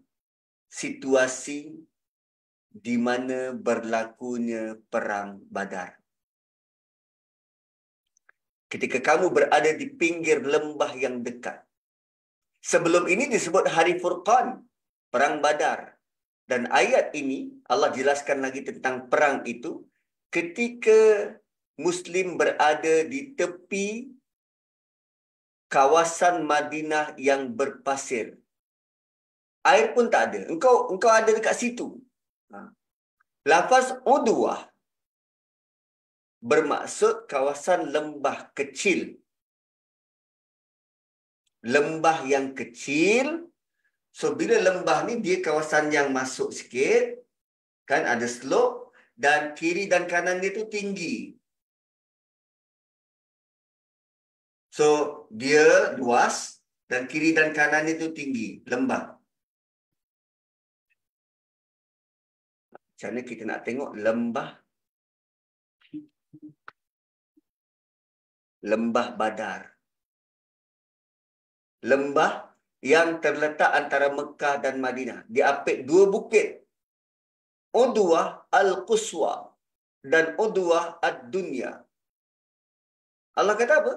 situasi di mana berlakunya perang badar. Ketika kamu berada di pinggir lembah yang dekat. Sebelum ini disebut hari Furqan, perang badar. Dan ayat ini Allah jelaskan lagi tentang perang itu ketika Muslim berada di tepi kawasan Madinah yang berpasir. Air pun tak ada. Engkau engkau ada dekat situ. Ha. Lafaz Uduwah bermaksud kawasan lembah kecil. Lembah yang kecil. So, bila lembah ni dia kawasan yang masuk sikit. Kan ada slope. Dan kiri dan kanan dia tu tinggi. So, dia luas. Dan kiri dan kanan dia tu tinggi. Lembah. kerana kita nak tengok lembah lembah badar lembah yang terletak antara Mekah dan Madinah diapit dua bukit Udwa Al-Quswa dan Udwa Ad-Dunya. Allah kata apa?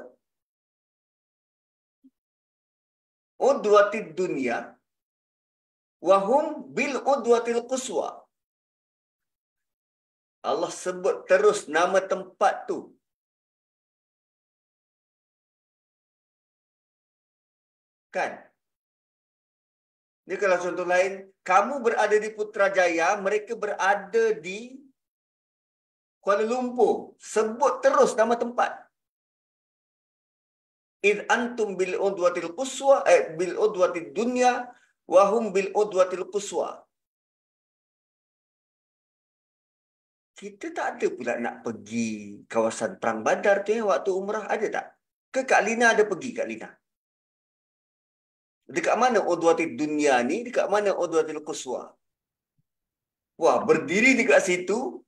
Udwa Ad-Dunya wahum bil Udwa Kuswa. Allah sebut terus nama tempat tu. Kan? Ini kalau contoh lain, kamu berada di Putrajaya, mereka berada di Kuala Lumpur. Sebut terus nama tempat. Id antum bil udwatil quswa, eh, bil udwatil dunya, wahum bil udwatil quswa. kita tak ada pula nak pergi kawasan Perang Badar tu ya, waktu umrah ada tak? Ke Kak Lina ada pergi Kak Lina? Dekat mana Udwati Dunia ni? Dekat mana Udwati Al-Quswa? Wah, berdiri dekat situ,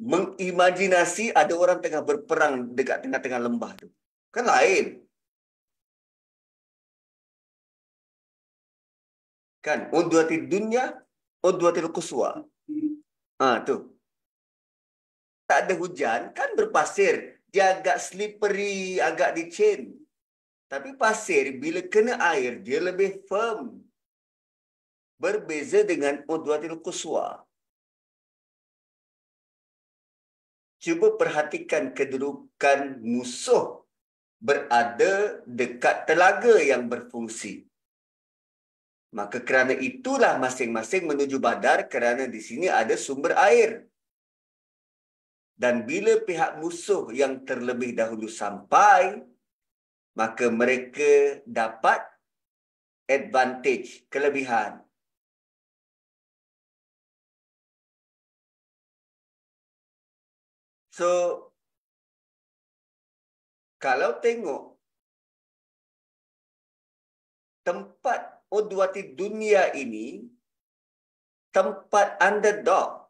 mengimajinasi ada orang tengah berperang dekat tengah-tengah lembah tu. Kan lain. Kan? Udwati Dunia, Udwati Al-Quswa. Ah ha, tu tak ada hujan kan berpasir dia agak slippery agak dicin tapi pasir bila kena air dia lebih firm berbeza dengan udwatil kuswa cuba perhatikan kedudukan musuh berada dekat telaga yang berfungsi maka kerana itulah masing-masing menuju badar kerana di sini ada sumber air dan bila pihak musuh yang terlebih dahulu sampai maka mereka dapat advantage kelebihan so kalau tengok tempat odwati dunia ini tempat underdog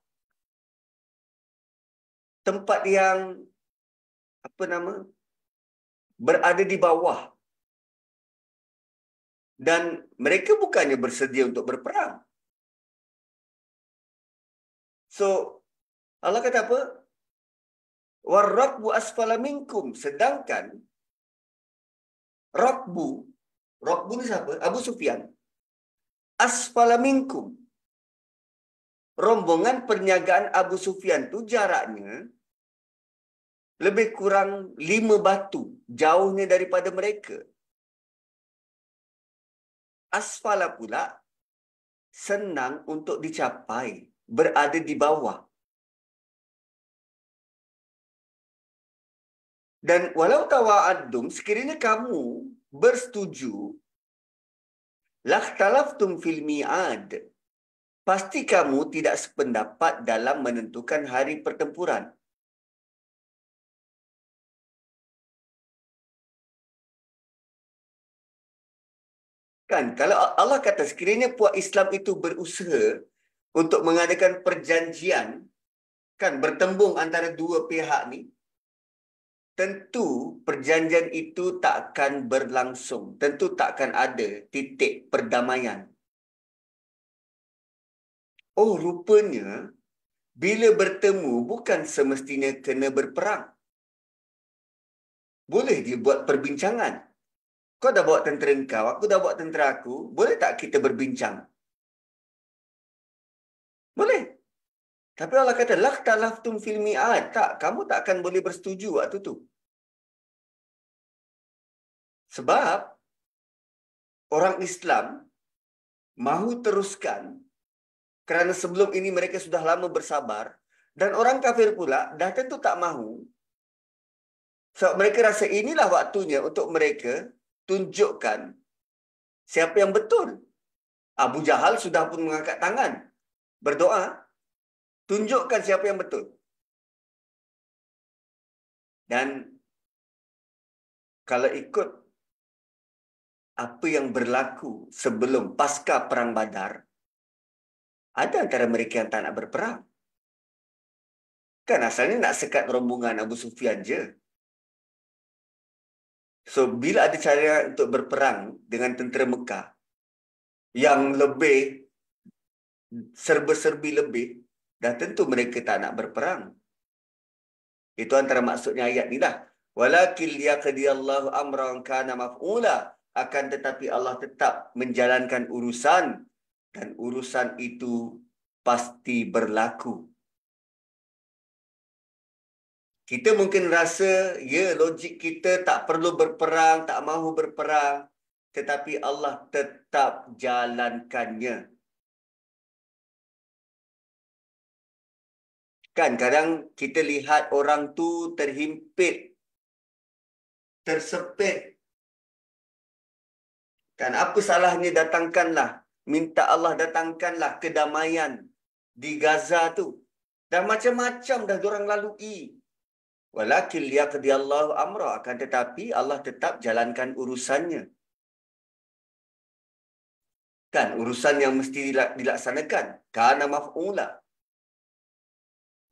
tempat yang apa nama berada di bawah dan mereka bukannya bersedia untuk berperang. So Allah kata apa? Warrakbu asfala minkum sedangkan rakbu rakbu ni siapa? Abu Sufyan. Asfala minkum rombongan perniagaan Abu Sufyan tu jaraknya lebih kurang lima batu jauhnya daripada mereka. Asfala pula senang untuk dicapai berada di bawah. Dan walau tawa adum sekiranya kamu bersetuju lakhtalaftum fil mi'ad pasti kamu tidak sependapat dalam menentukan hari pertempuran. Kan, kalau Allah kata sekiranya puak Islam itu berusaha untuk mengadakan perjanjian, kan bertembung antara dua pihak ni, tentu perjanjian itu tak akan berlangsung. Tentu tak akan ada titik perdamaian. Oh, rupanya bila bertemu bukan semestinya kena berperang. Boleh dia buat perbincangan. Kau dah bawa tentera kau, aku dah bawa tentera aku. Boleh tak kita berbincang? Boleh. Tapi Allah kata, lak lah, talaftum fil mi'ad. Tak, kamu tak akan boleh bersetuju waktu tu. Sebab orang Islam mahu teruskan kerana sebelum ini mereka sudah lama bersabar. Dan orang kafir pula dah tentu tak mahu. Sebab so, mereka rasa inilah waktunya untuk mereka tunjukkan siapa yang betul. Abu Jahal sudah pun mengangkat tangan. Berdoa. Tunjukkan siapa yang betul. Dan kalau ikut apa yang berlaku sebelum pasca Perang Badar, ada antara mereka yang tak nak berperang. Kan asalnya nak sekat rombongan Abu Sufyan je. So bila ada cara untuk berperang dengan tentera Mekah yang lebih serba-serbi lebih, dah tentu mereka tak nak berperang. Itu antara maksudnya ayat ni dah. Walakil yaqdiyallahu amran kana maf'ula akan tetapi Allah tetap menjalankan urusan dan urusan itu pasti berlaku. Kita mungkin rasa, ya logik kita tak perlu berperang, tak mahu berperang. Tetapi Allah tetap jalankannya. Kan kadang kita lihat orang tu terhimpit, tersepit. Kan apa salahnya datangkanlah minta Allah datangkanlah kedamaian di Gaza tu. Dan macam-macam dah orang lalui. Walakin liyakdi Allah amra akan tetapi Allah tetap jalankan urusannya. Kan urusan yang mesti dilaksanakan. Kana maf'ula.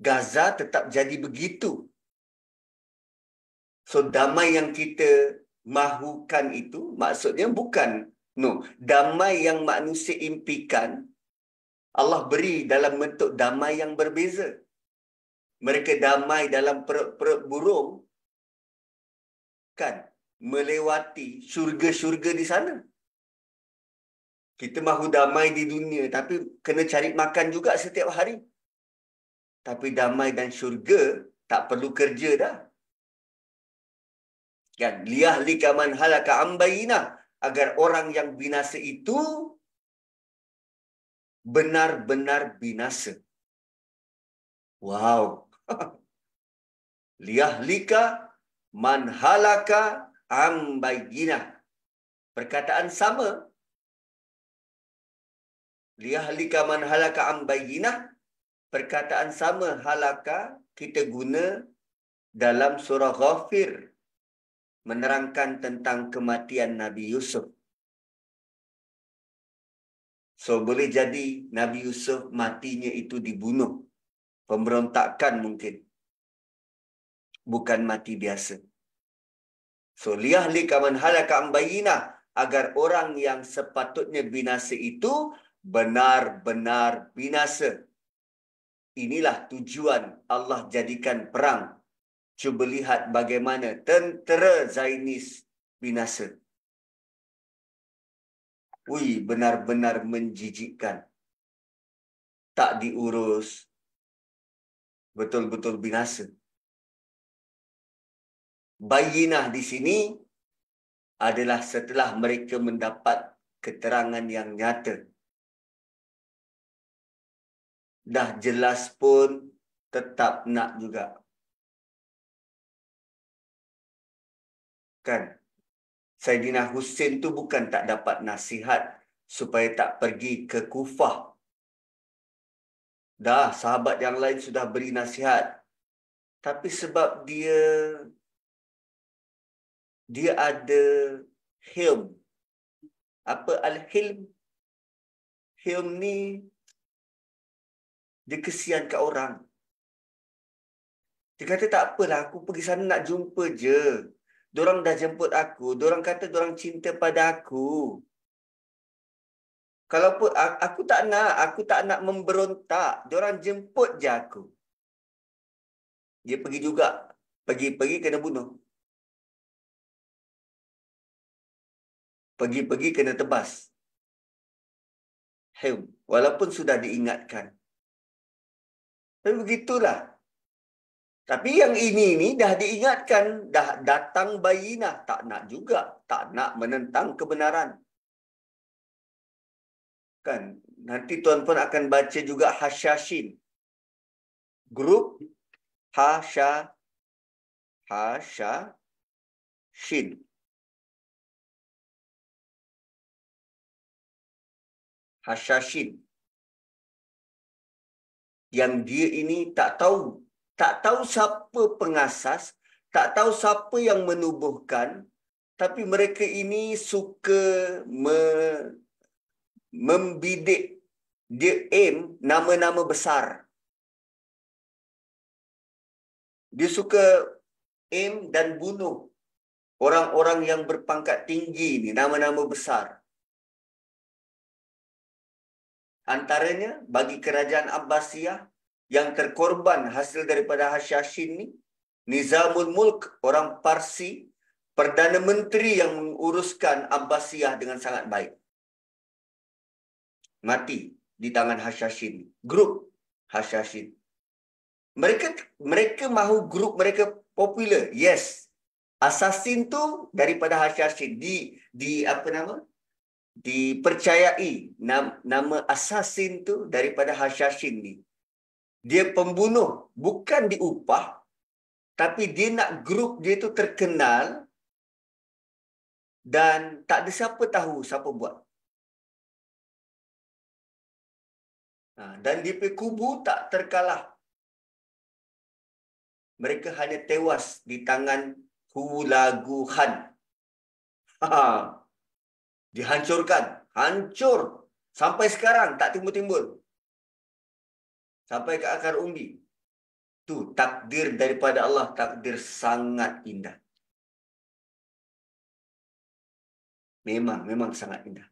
Gaza tetap jadi begitu. So damai yang kita mahukan itu maksudnya bukan No, damai yang manusia impikan Allah beri dalam bentuk damai yang berbeza. Mereka damai dalam perut-perut burung kan melewati syurga-syurga di sana. Kita mahu damai di dunia tapi kena cari makan juga setiap hari. Tapi damai dan syurga tak perlu kerja dah. Kan liah likaman halaka ambayinah agar orang yang binasa itu benar-benar binasa. Wow. liah Liahlika manhalaka ambaygina. Perkataan sama. Liah Liahlika manhalaka ambaygina. Perkataan sama halaka kita guna dalam surah Ghafir menerangkan tentang kematian Nabi Yusuf. So boleh jadi Nabi Yusuf matinya itu dibunuh. Pemberontakan mungkin. Bukan mati biasa. So liah li kaman halaka ambayina agar orang yang sepatutnya binasa itu benar-benar binasa. Inilah tujuan Allah jadikan perang cuba lihat bagaimana tentera Zainis binasa. Ui, benar-benar menjijikkan. Tak diurus, betul-betul binasa. Bayinah di sini adalah setelah mereka mendapat keterangan yang nyata. Dah jelas pun tetap nak juga kan Saidina Husin tu bukan tak dapat nasihat supaya tak pergi ke Kufah dah sahabat yang lain sudah beri nasihat tapi sebab dia dia ada hilm apa al hilm hilm ni dia kesian ke orang dia kata tak apalah aku pergi sana nak jumpa je Diorang dah jemput aku. Diorang kata diorang cinta pada aku. Kalaupun aku tak nak, aku tak nak memberontak. Diorang jemput je aku. Dia pergi juga. Pergi-pergi kena bunuh. Pergi-pergi kena tebas. Hei, walaupun sudah diingatkan. Tapi begitulah tapi yang ini ni dah diingatkan, dah datang bayinah. Tak nak juga. Tak nak menentang kebenaran. Kan? Nanti tuan pun akan baca juga Hashashin. Grup Hasha Hasha Shin. hashashin Yang dia ini tak tahu tak tahu siapa pengasas, tak tahu siapa yang menubuhkan, tapi mereka ini suka me, membidik dia aim nama-nama besar. Dia suka aim dan bunuh orang-orang yang berpangkat tinggi ni, nama-nama besar. Antaranya bagi kerajaan Abbasiyah, yang terkorban hasil daripada Hashashin ni, Nizamul Mulk, orang Parsi, Perdana Menteri yang menguruskan Abbasiyah dengan sangat baik. Mati di tangan Hashashin. Grup Hashashin. Mereka mereka mahu grup mereka popular. Yes. Assassin tu daripada Hashashin. Di, di apa nama? Dipercayai nama, nama Assassin tu daripada Hashashin ni dia pembunuh bukan diupah tapi dia nak grup dia tu terkenal dan tak ada siapa tahu siapa buat. Ha, dan di kubu tak terkalah. Mereka hanya tewas di tangan Hulagu Han. Ha, ha. dihancurkan. Hancur. Sampai sekarang tak timbul-timbul sampai ke akar umbi. Tu takdir daripada Allah, takdir sangat indah. Memang, memang sangat indah.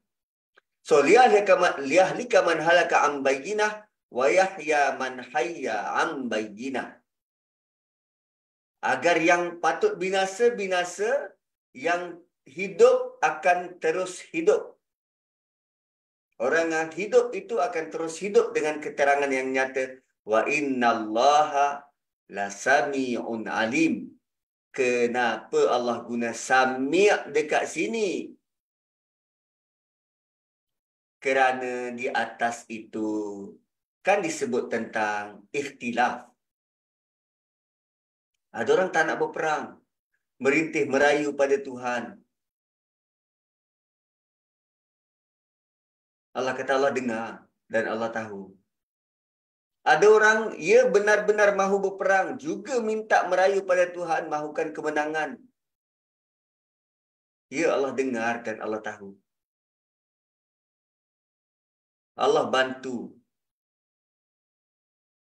So liahlika man liahlika man halaka am bayyinah wa yahya man hayya am bayyinah. Agar yang patut binasa binasa, yang hidup akan terus hidup. Orang yang hidup itu akan terus hidup dengan keterangan yang nyata. Wa inna Allaha innallaha lasami'un alim. Kenapa Allah guna sami' dekat sini? Kerana di atas itu kan disebut tentang ikhtilaf. Ada orang tak nak berperang. Merintih merayu pada Tuhan. Allah kata Allah dengar dan Allah tahu. Ada orang ia benar-benar mahu berperang juga minta merayu pada Tuhan mahukan kemenangan. Ia Allah dengar dan Allah tahu. Allah bantu.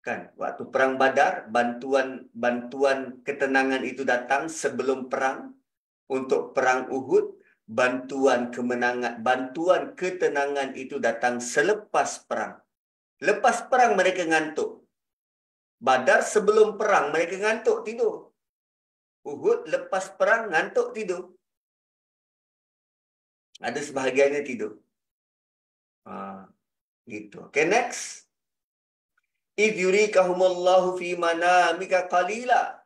Kan waktu perang Badar bantuan bantuan ketenangan itu datang sebelum perang untuk perang Uhud bantuan kemenangan, bantuan ketenangan itu datang selepas perang. Lepas perang mereka ngantuk. Badar sebelum perang mereka ngantuk tidur. Uhud lepas perang ngantuk tidur. Ada sebahagiannya tidur. Ha, gitu. Okay, next. If yurikahumallahu fi manamika qalila.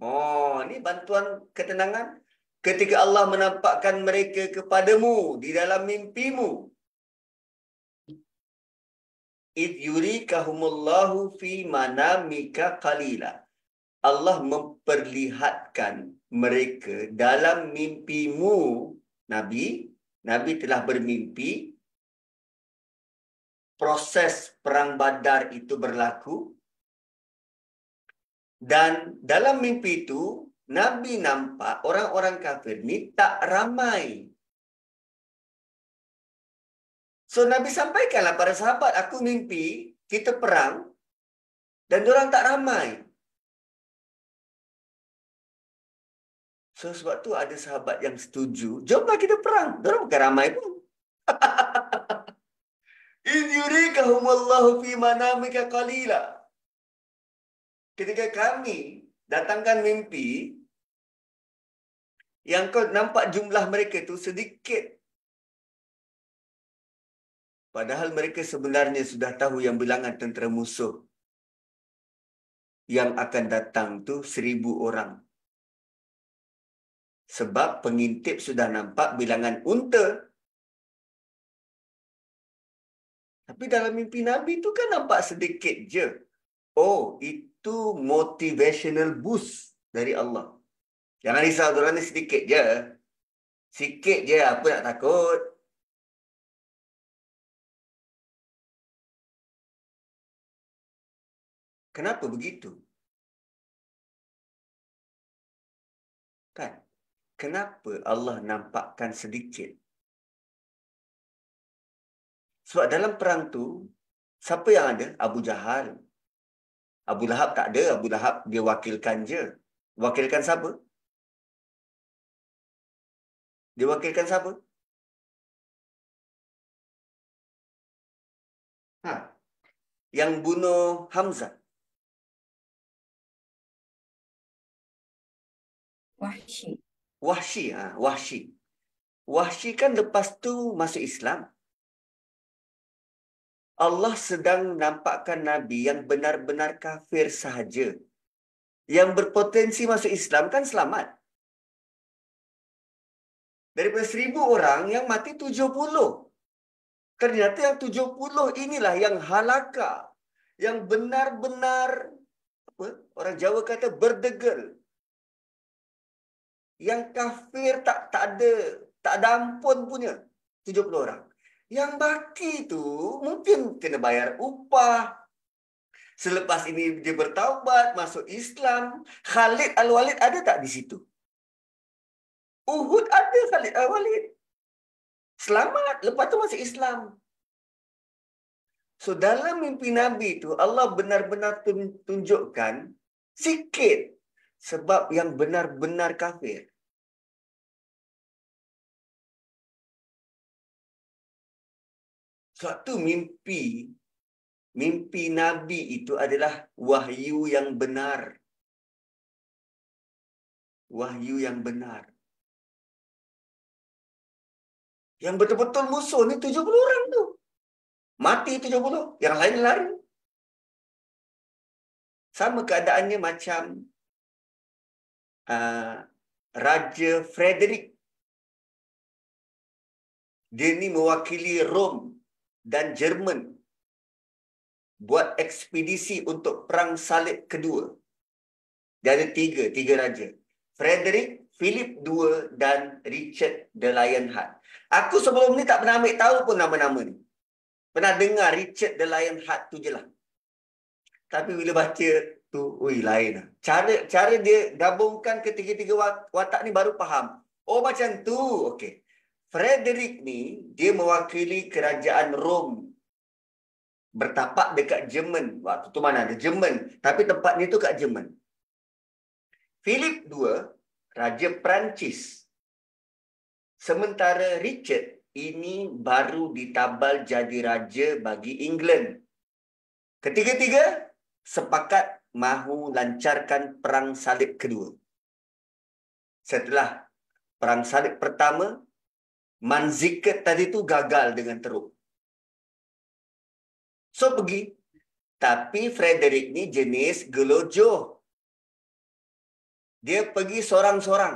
Oh, ni bantuan ketenangan ketika Allah menampakkan mereka kepadamu di dalam mimpimu. Id yurikahumullahu fi manamika qalila. Allah memperlihatkan mereka dalam mimpimu, Nabi. Nabi telah bermimpi. Proses perang badar itu berlaku. Dan dalam mimpi itu, Nabi nampak orang-orang kafir ni tak ramai. So Nabi sampaikanlah pada sahabat, aku mimpi kita perang dan orang tak ramai. So sebab tu ada sahabat yang setuju, jomlah kita perang. Orang bukan ramai pun. In yurikahum wallahu fi manamika qalila. Ketika kami datangkan mimpi, yang kau nampak jumlah mereka tu sedikit padahal mereka sebenarnya sudah tahu yang bilangan tentera musuh yang akan datang tu seribu orang sebab pengintip sudah nampak bilangan unta tapi dalam mimpi nabi tu kan nampak sedikit je oh itu motivational boost dari Allah Jangan risau dorang ni sedikit je. Sikit je apa nak takut. Kenapa begitu? Kan? Kenapa Allah nampakkan sedikit? Sebab dalam perang tu, siapa yang ada? Abu Jahal. Abu Lahab tak ada. Abu Lahab dia wakilkan je. Wakilkan siapa? Diwakilkan siapa? Ha. Yang bunuh Hamzah. Wahsy. Wahsy ah, ha. Wahsy. Wahsy kan lepas tu masuk Islam. Allah sedang nampakkan nabi yang benar-benar kafir sahaja. Yang berpotensi masuk Islam kan selamat. Daripada seribu orang, yang mati tujuh 70. Ternyata yang tujuh puluh inilah yang halaka. Yang benar-benar, apa? orang Jawa kata berdegel. Yang kafir tak tak ada, tak ada ampun punya. puluh orang. Yang baki itu mungkin kena bayar upah. Selepas ini dia bertaubat, masuk Islam. Khalid Al-Walid ada tak di situ? Uhud ada Khalid uh, eh, Walid. Selamat. Lepas tu masih Islam. So dalam mimpi Nabi tu Allah benar-benar tunjukkan sikit sebab yang benar-benar kafir. Suatu mimpi, mimpi Nabi itu adalah wahyu yang benar. Wahyu yang benar. Yang betul-betul musuh ni 70 orang tu. Mati 70. Yang lain lari. Sama keadaannya macam uh, Raja Frederick. Dia ni mewakili Rom dan Jerman buat ekspedisi untuk Perang Salib Kedua. Dia ada tiga, tiga raja. Frederick, Philip II dan Richard the Lionheart. Aku sebelum ni tak pernah ambil tahu pun nama-nama ni. Pernah dengar Richard the Lion Heart tu je lah. Tapi bila baca tu, ui lain lah. Cara, cara dia gabungkan ketiga-tiga watak ni baru faham. Oh macam tu, okey. Frederick ni, dia mewakili kerajaan Rom. Bertapak dekat Jerman. Waktu tu mana ada? Jerman. Tapi tempat ni tu kat Jerman. Philip II, Raja Perancis. Sementara Richard ini baru ditabal jadi raja bagi England. Ketiga-tiga sepakat mahu lancarkan Perang Salib Kedua. Setelah Perang Salib Pertama, Manziket tadi tu gagal dengan teruk. So pergi. Tapi Frederick ni jenis gelojo. Dia pergi seorang-seorang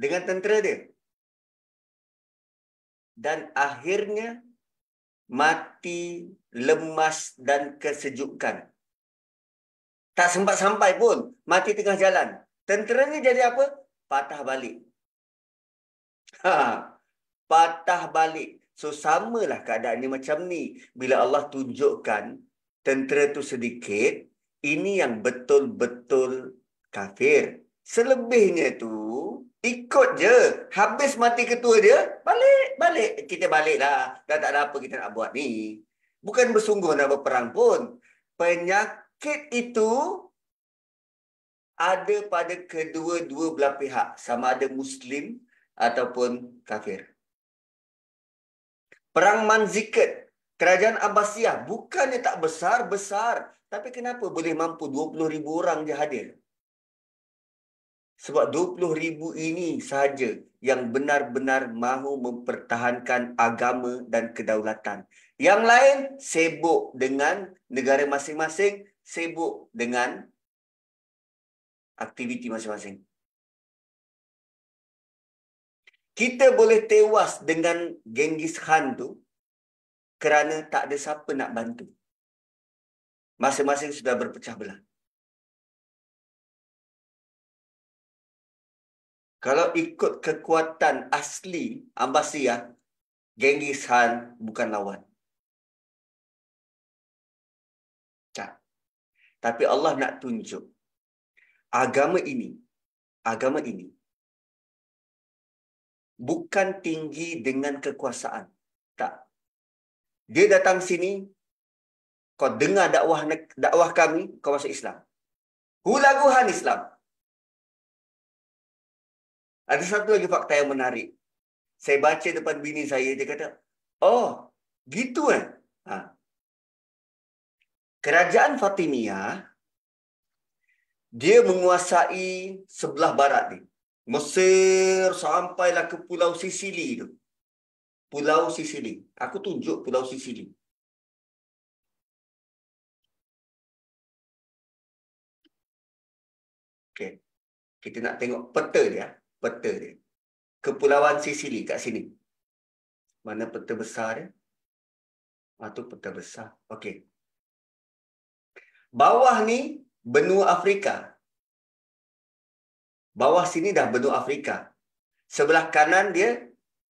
dengan tentera dia dan akhirnya mati lemas dan kesejukan. Tak sempat sampai pun, mati tengah jalan. Tenteranya jadi apa? Patah balik. Ha, patah balik. So, samalah keadaannya macam ni. Bila Allah tunjukkan tentera tu sedikit, ini yang betul-betul kafir. Selebihnya tu, Ikut je. Habis mati ketua dia, balik, balik. Kita baliklah. Dah tak ada apa kita nak buat ni. Bukan bersungguh nak berperang pun. Penyakit itu ada pada kedua-dua belah pihak. Sama ada Muslim ataupun kafir. Perang Manzikert. Kerajaan Abbasiyah. Bukannya tak besar, besar. Tapi kenapa boleh mampu 20,000 orang je hadir? Sebab 20 ribu ini sahaja yang benar-benar mahu mempertahankan agama dan kedaulatan. Yang lain sibuk dengan negara masing-masing, sibuk dengan aktiviti masing-masing. Kita boleh tewas dengan Genghis Khan tu kerana tak ada siapa nak bantu. Masing-masing sudah berpecah belah. kalau ikut kekuatan asli Ambasia, Genghis Khan bukan lawan. Tak. Tapi Allah nak tunjuk agama ini, agama ini bukan tinggi dengan kekuasaan. Tak. Dia datang sini, kau dengar dakwah dakwah kami, kau masuk Islam. Hulaguhan Islam. Ada satu lagi fakta yang menarik. Saya baca depan bini saya, dia kata, oh, gitu kan? Ha. Kerajaan Fatimia, dia menguasai sebelah barat ni. Mesir sampailah ke Pulau Sisili tu. Pulau Sisili. Aku tunjuk Pulau Sisili. Okay. Kita nak tengok peta dia. Eh peta dia. Kepulauan Sicily kat sini. Mana peta besar dia? Atau ah, peta besar. Okey. Bawah ni benua Afrika. Bawah sini dah benua Afrika. Sebelah kanan dia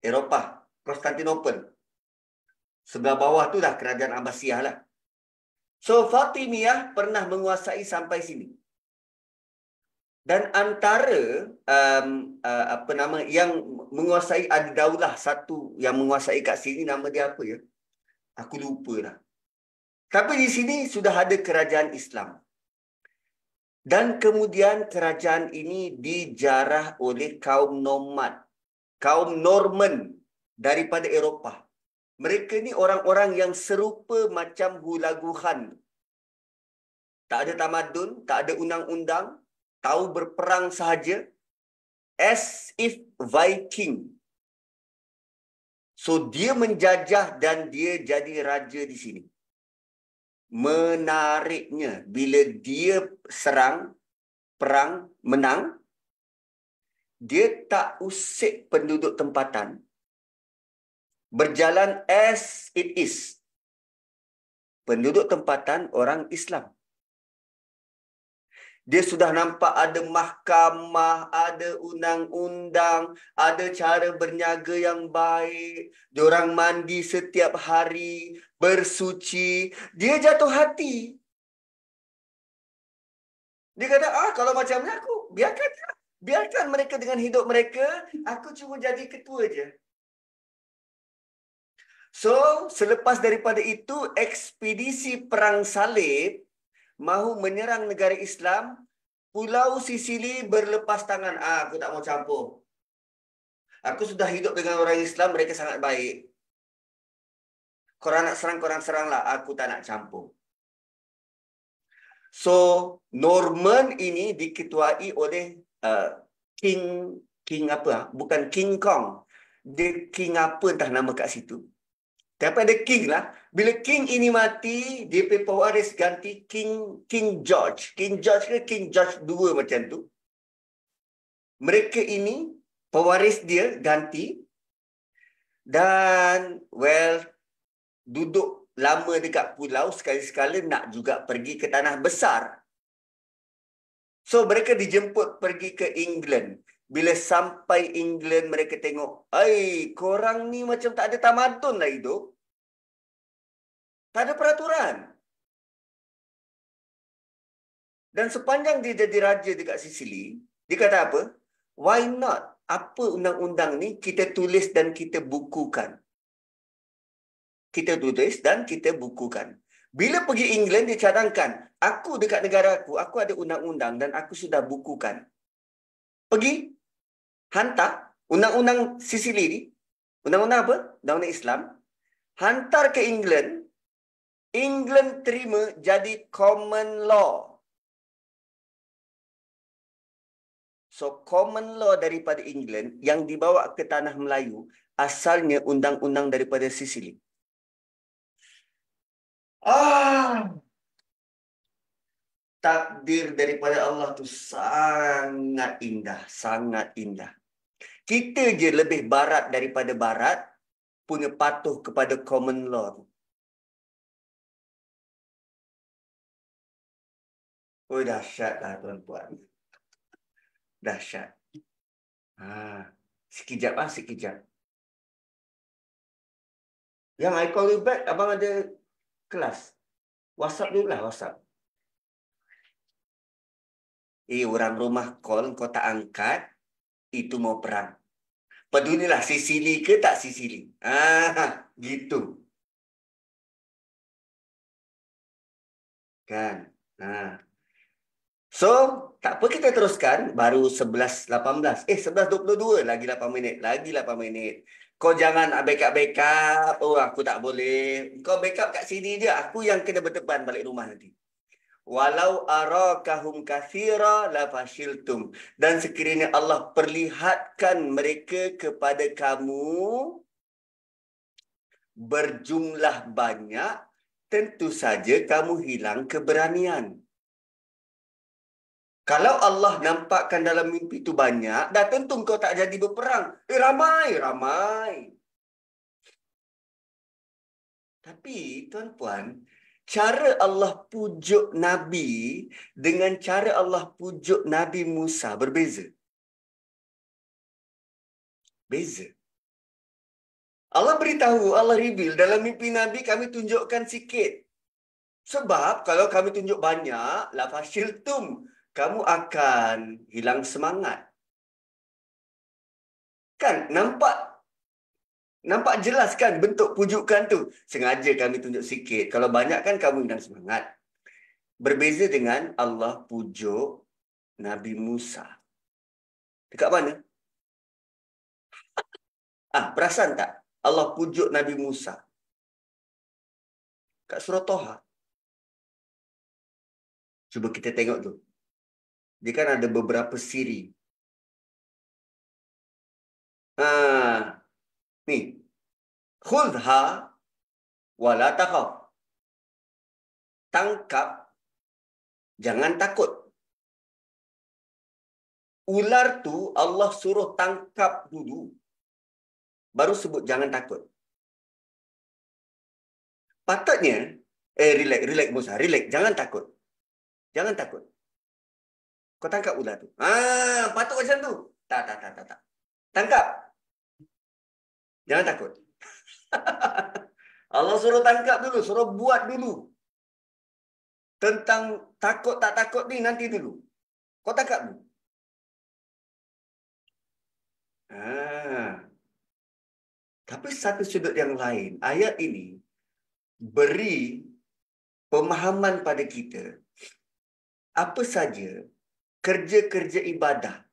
Eropah, Constantinople. Sebelah bawah tu dah kerajaan Abbasiyah lah. So Fatimiyah pernah menguasai sampai sini dan antara um, uh, apa nama yang menguasai ada daulah satu yang menguasai kat sini nama dia apa ya aku lupa lah tapi di sini sudah ada kerajaan Islam dan kemudian kerajaan ini dijarah oleh kaum nomad kaum norman daripada Eropah mereka ni orang-orang yang serupa macam hulaguhan tak ada tamadun, tak ada undang-undang, tahu berperang sahaja as if viking so dia menjajah dan dia jadi raja di sini menariknya bila dia serang perang menang dia tak usik penduduk tempatan berjalan as it is penduduk tempatan orang Islam dia sudah nampak ada mahkamah, ada undang-undang, ada cara berniaga yang baik. Diorang mandi setiap hari, bersuci. Dia jatuh hati. Dia kata, ah kalau macam ni aku biarkan dia. Lah. Biarkan mereka dengan hidup mereka, aku cuma jadi ketua je. So, selepas daripada itu, ekspedisi Perang Salib mahu menyerang negara Islam, Pulau Sicily berlepas tangan. Ah, aku tak mau campur. Aku sudah hidup dengan orang Islam, mereka sangat baik. Korang nak serang, korang seranglah. Aku tak nak campur. So, Norman ini diketuai oleh uh, King King apa? Ah? Bukan King Kong. Dia King apa entah nama kat situ. Tapi ada King lah bila king ini mati, dia pergi pewaris ganti king King George. King George ke King George dua macam tu. Mereka ini pewaris dia ganti dan well duduk lama dekat pulau sekali-sekala nak juga pergi ke tanah besar. So mereka dijemput pergi ke England. Bila sampai England mereka tengok, "Ai, korang ni macam tak ada tamadun lah hidup." Tak ada peraturan. Dan sepanjang dia jadi raja dekat Sicily, dia kata apa? Why not? Apa undang-undang ni kita tulis dan kita bukukan. Kita tulis dan kita bukukan. Bila pergi England, dia cadangkan. Aku dekat negara aku, aku ada undang-undang dan aku sudah bukukan. Pergi, hantar undang-undang Sicily ni. Undang-undang apa? Undang-undang Islam. Hantar ke England, England terima jadi common law. So common law daripada England yang dibawa ke tanah Melayu asalnya undang-undang daripada Sicily. Ah. Takdir daripada Allah tu sangat indah, sangat indah. Kita je lebih barat daripada barat punya patuh kepada common law Oh, dahsyat lah tuan-tuan. Dahsyat. Ha. Sekejap lah, sekejap. Yang I call you back, abang ada kelas. WhatsApp dulu lah, WhatsApp. Eh, orang rumah call, kau tak angkat, itu mau perang. Pedulilah Sisili ke tak Sisili. Ah, ha, gitu. Kan? Ah. So, tak apa kita teruskan. Baru 11.18. Eh, 11.22. Lagi 8 minit. Lagi 8 minit. Kau jangan backup-backup. Oh, aku tak boleh. Kau backup kat sini je. Aku yang kena berdepan balik rumah nanti. Walau arakahum kathira la fashiltum. Dan sekiranya Allah perlihatkan mereka kepada kamu berjumlah banyak, tentu saja kamu hilang keberanian. Kalau Allah nampakkan dalam mimpi itu banyak, dah tentu kau tak jadi berperang. Eh, ramai, ramai. Tapi, tuan-puan, cara Allah pujuk Nabi dengan cara Allah pujuk Nabi Musa berbeza. Beza. Allah beritahu, Allah reveal, dalam mimpi Nabi kami tunjukkan sikit. Sebab kalau kami tunjuk banyak, la fasyiltum kamu akan hilang semangat. Kan nampak nampak jelas kan bentuk pujukan tu. Sengaja kami tunjuk sikit. Kalau banyak kan kamu hilang semangat. Berbeza dengan Allah pujuk Nabi Musa. Dekat mana? Ah, perasan tak? Allah pujuk Nabi Musa. Kat surah Toha. Cuba kita tengok tu dia kan ada beberapa siri. Ha, ni. Khudha wala takaf. Tangkap, jangan takut. Ular tu Allah suruh tangkap dulu. Baru sebut jangan takut. Patutnya, eh relax, relax Musa, relax. Jangan takut. Jangan takut. Kau tangkap ular tu. Ah, ha, patut macam tu. Tak, tak, tak, tak, tak. Tangkap. Jangan takut. Allah suruh tangkap dulu, suruh buat dulu. Tentang takut tak takut ni nanti dulu. Kau tangkap dulu. Ah. Tapi satu sudut yang lain, ayat ini beri pemahaman pada kita apa saja kerja-kerja ibadah.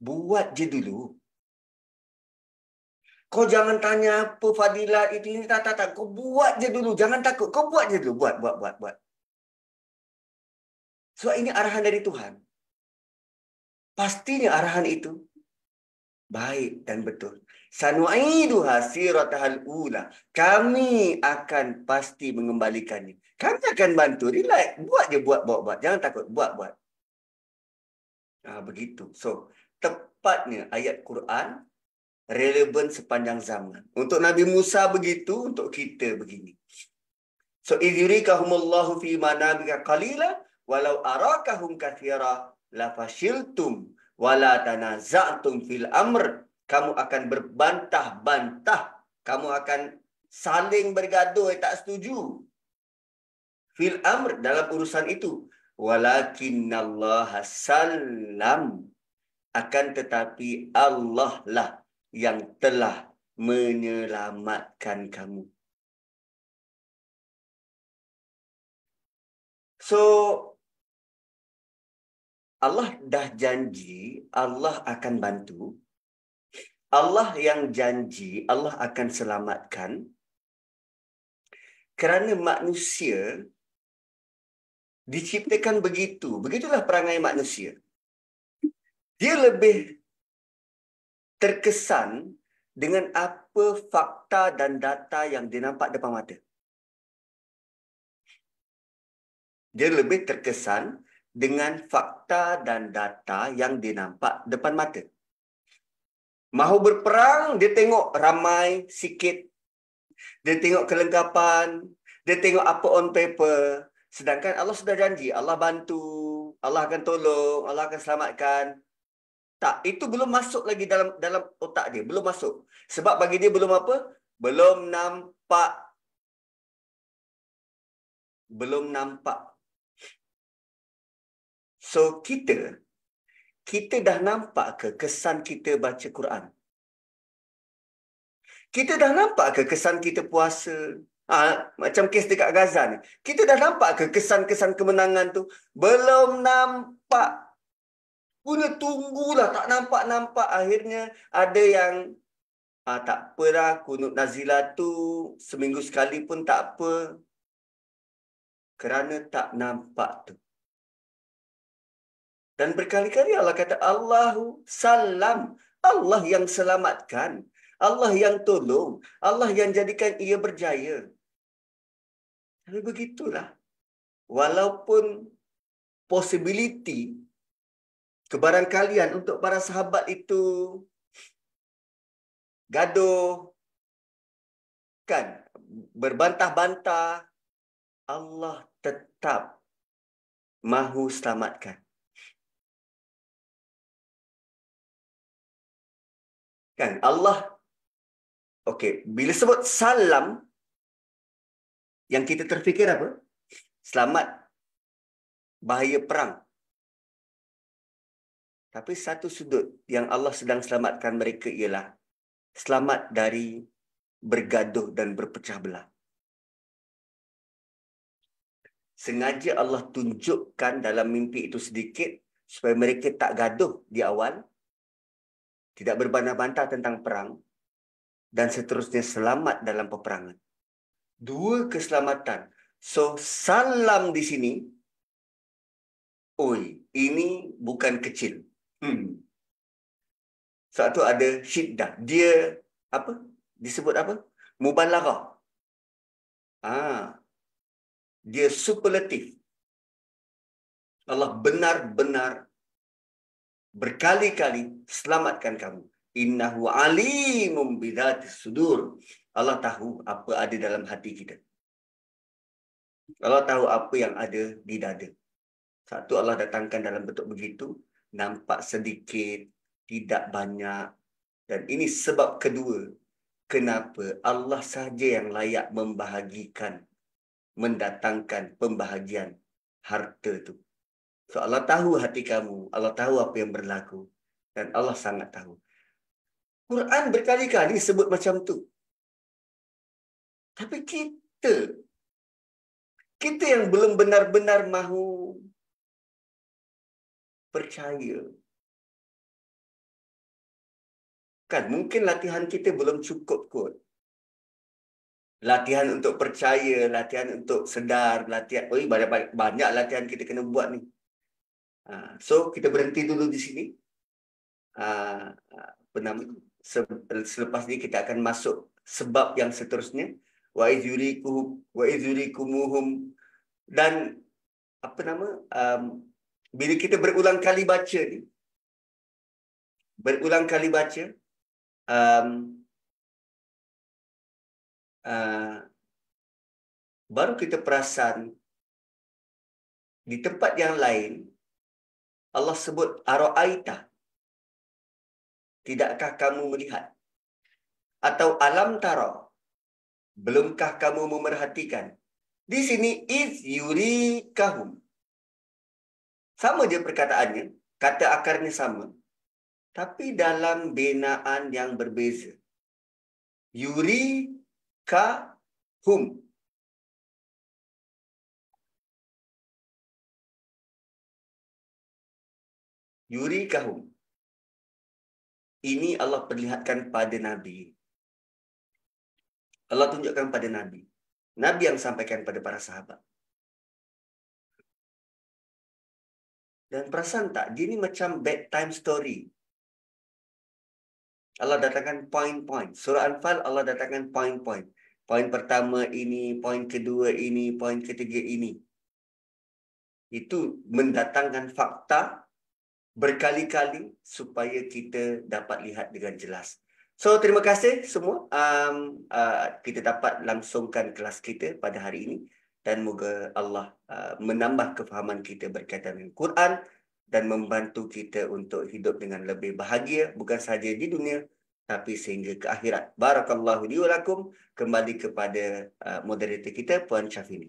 Buat je dulu. Kau jangan tanya apa fadilah itu ini tak tak tak. Kau buat je dulu. Jangan takut. Kau buat je dulu. Buat buat buat buat. So ini arahan dari Tuhan. Pastinya arahan itu baik dan betul sanu'iduha siratahal ula. Kami akan pasti mengembalikannya. Kami akan bantu. Relax. Buat je buat, buat, buat. Jangan takut. Buat, buat. ha, begitu. So, tepatnya ayat Quran relevan sepanjang zaman. Untuk Nabi Musa begitu, untuk kita begini. So, idhirikahumullahu fi manamika qalila walau arakahum kathira lafashiltum wala tanaza'tum fil amr kamu akan berbantah-bantah. Kamu akan saling bergaduh, eh, tak setuju. Fil amr dalam urusan itu. Walakin Allah salam. Akan tetapi Allah lah yang telah menyelamatkan kamu. So, Allah dah janji Allah akan bantu. Allah yang janji Allah akan selamatkan kerana manusia diciptakan begitu. Begitulah perangai manusia. Dia lebih terkesan dengan apa fakta dan data yang dia nampak depan mata. Dia lebih terkesan dengan fakta dan data yang dia nampak depan mata. Mahu berperang, dia tengok ramai sikit. Dia tengok kelengkapan. Dia tengok apa on paper. Sedangkan Allah sudah janji, Allah bantu. Allah akan tolong, Allah akan selamatkan. Tak, itu belum masuk lagi dalam dalam otak dia. Belum masuk. Sebab bagi dia belum apa? Belum nampak. Belum nampak. So, kita kita dah nampak ke kesan kita baca Quran? Kita dah nampak ke kesan kita puasa? Ha, macam kes dekat Gaza ni. Kita dah nampak ke kesan-kesan kemenangan tu? Belum nampak. Guna tunggulah tak nampak-nampak. Akhirnya ada yang ha, tak apalah kunut Nazila tu. Seminggu sekali pun tak apa. Kerana tak nampak tu. Dan berkali-kali Allah kata, Allahu salam. Allah yang selamatkan. Allah yang tolong. Allah yang jadikan ia berjaya. Tapi begitulah. Walaupun possibility kebaran kalian untuk para sahabat itu gaduh, kan, berbantah-bantah, Allah tetap mahu selamatkan. Kan Allah Okey, bila sebut salam yang kita terfikir apa? Selamat bahaya perang. Tapi satu sudut yang Allah sedang selamatkan mereka ialah selamat dari bergaduh dan berpecah belah. Sengaja Allah tunjukkan dalam mimpi itu sedikit supaya mereka tak gaduh di awal tidak berbantah-bantah tentang perang dan seterusnya selamat dalam peperangan. Dua keselamatan. So salam di sini. Oi, ini bukan kecil. Hmm. Satu ada syiddah. Dia apa? Disebut apa? Mubalaghah. Ha. Ah. Dia superlatif. Allah benar-benar berkali-kali selamatkan kamu. Innahu alimum bidhati sudur. Allah tahu apa ada dalam hati kita. Allah tahu apa yang ada di dada. Satu Allah datangkan dalam bentuk begitu, nampak sedikit, tidak banyak. Dan ini sebab kedua, kenapa Allah sahaja yang layak membahagikan, mendatangkan pembahagian harta itu. So Allah tahu hati kamu, Allah tahu apa yang berlaku dan Allah sangat tahu. Quran berkali-kali sebut macam tu. Tapi kita kita yang belum benar-benar mahu percaya. Kan mungkin latihan kita belum cukup kot. Latihan untuk percaya, latihan untuk sedar, latihan oi banyak banyak latihan kita kena buat ni. Ah, so kita berhenti dulu di sini. Uh, selepas ini kita akan masuk sebab yang seterusnya. Wa izyurikum, wa izyurikumuhum. Dan apa nama? Um, bila kita berulang kali baca ni, berulang kali baca, um, uh, baru kita perasan di tempat yang lain Allah sebut ara'aita. Tidakkah kamu melihat? Atau alam tara? Belumkah kamu memerhatikan? Di sini iz yurikahum. Sama dia perkataannya, kata akarnya sama. Tapi dalam binaan yang berbeza. Yurikahum. kahum, Ini Allah perlihatkan pada Nabi. Allah tunjukkan pada Nabi. Nabi yang sampaikan pada para sahabat. Dan perasan tak? Gini macam bedtime story. Allah datangkan point-point. Surah Anfal, Allah datangkan point-point. Poin pertama ini, poin kedua ini, poin ketiga ini. Itu mendatangkan fakta berkali-kali supaya kita dapat lihat dengan jelas. So terima kasih semua um, uh, kita dapat langsungkan kelas kita pada hari ini dan moga Allah uh, menambah kefahaman kita berkaitan dengan Quran dan membantu kita untuk hidup dengan lebih bahagia bukan sahaja di dunia tapi sehingga ke akhirat. Barakallahu li lakum kembali kepada uh, moderator kita Puan Syafini.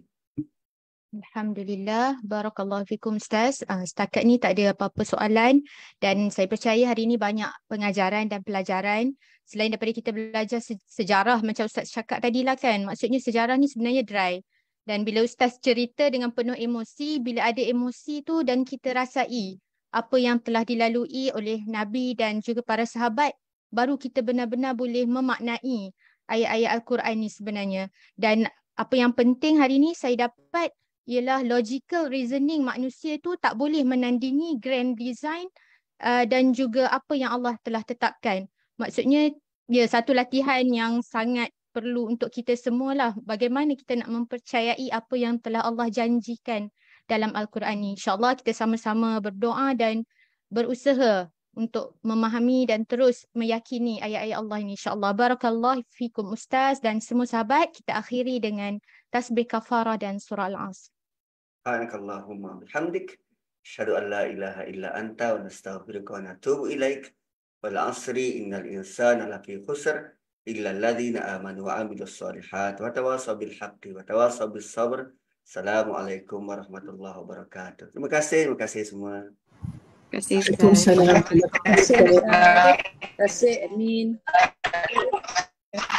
Alhamdulillah. Barakallahu fikum Ustaz. Uh, setakat ni tak ada apa-apa soalan dan saya percaya hari ini banyak pengajaran dan pelajaran. Selain daripada kita belajar se- sejarah macam Ustaz cakap tadi lah kan. Maksudnya sejarah ni sebenarnya dry. Dan bila Ustaz cerita dengan penuh emosi, bila ada emosi tu dan kita rasai apa yang telah dilalui oleh Nabi dan juga para sahabat, baru kita benar-benar boleh memaknai ayat-ayat Al-Quran ni sebenarnya. Dan apa yang penting hari ni saya dapat ialah logical reasoning manusia tu tak boleh menandingi grand design uh, dan juga apa yang Allah telah tetapkan. Maksudnya ya satu latihan yang sangat perlu untuk kita semualah bagaimana kita nak mempercayai apa yang telah Allah janjikan dalam al-Quran ni. Insya-Allah kita sama-sama berdoa dan berusaha untuk memahami dan terus meyakini ayat-ayat Allah ini insya-Allah. Barakallahu fikum ustaz dan semua sahabat. Kita akhiri dengan تسبك فردا سورة العصر سبحانك اللهم وبحمدك أشهد أن لا إله إلا أنت ونستغفرك ونتوب إليك والعصر إن الإنسان لفي خسر إلا الذين آمنوا وعملوا الصالحات وتواصوا بالحق وتواصوا بالصبر Assalamualaikum warahmatullahi wabarakatuh. Terima kasih, terima kasih semua. Terima kasih. Waalaikumsalam. Terima kasih,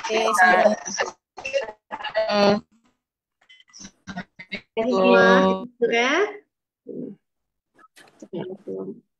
Terima kasih. Terima kasih.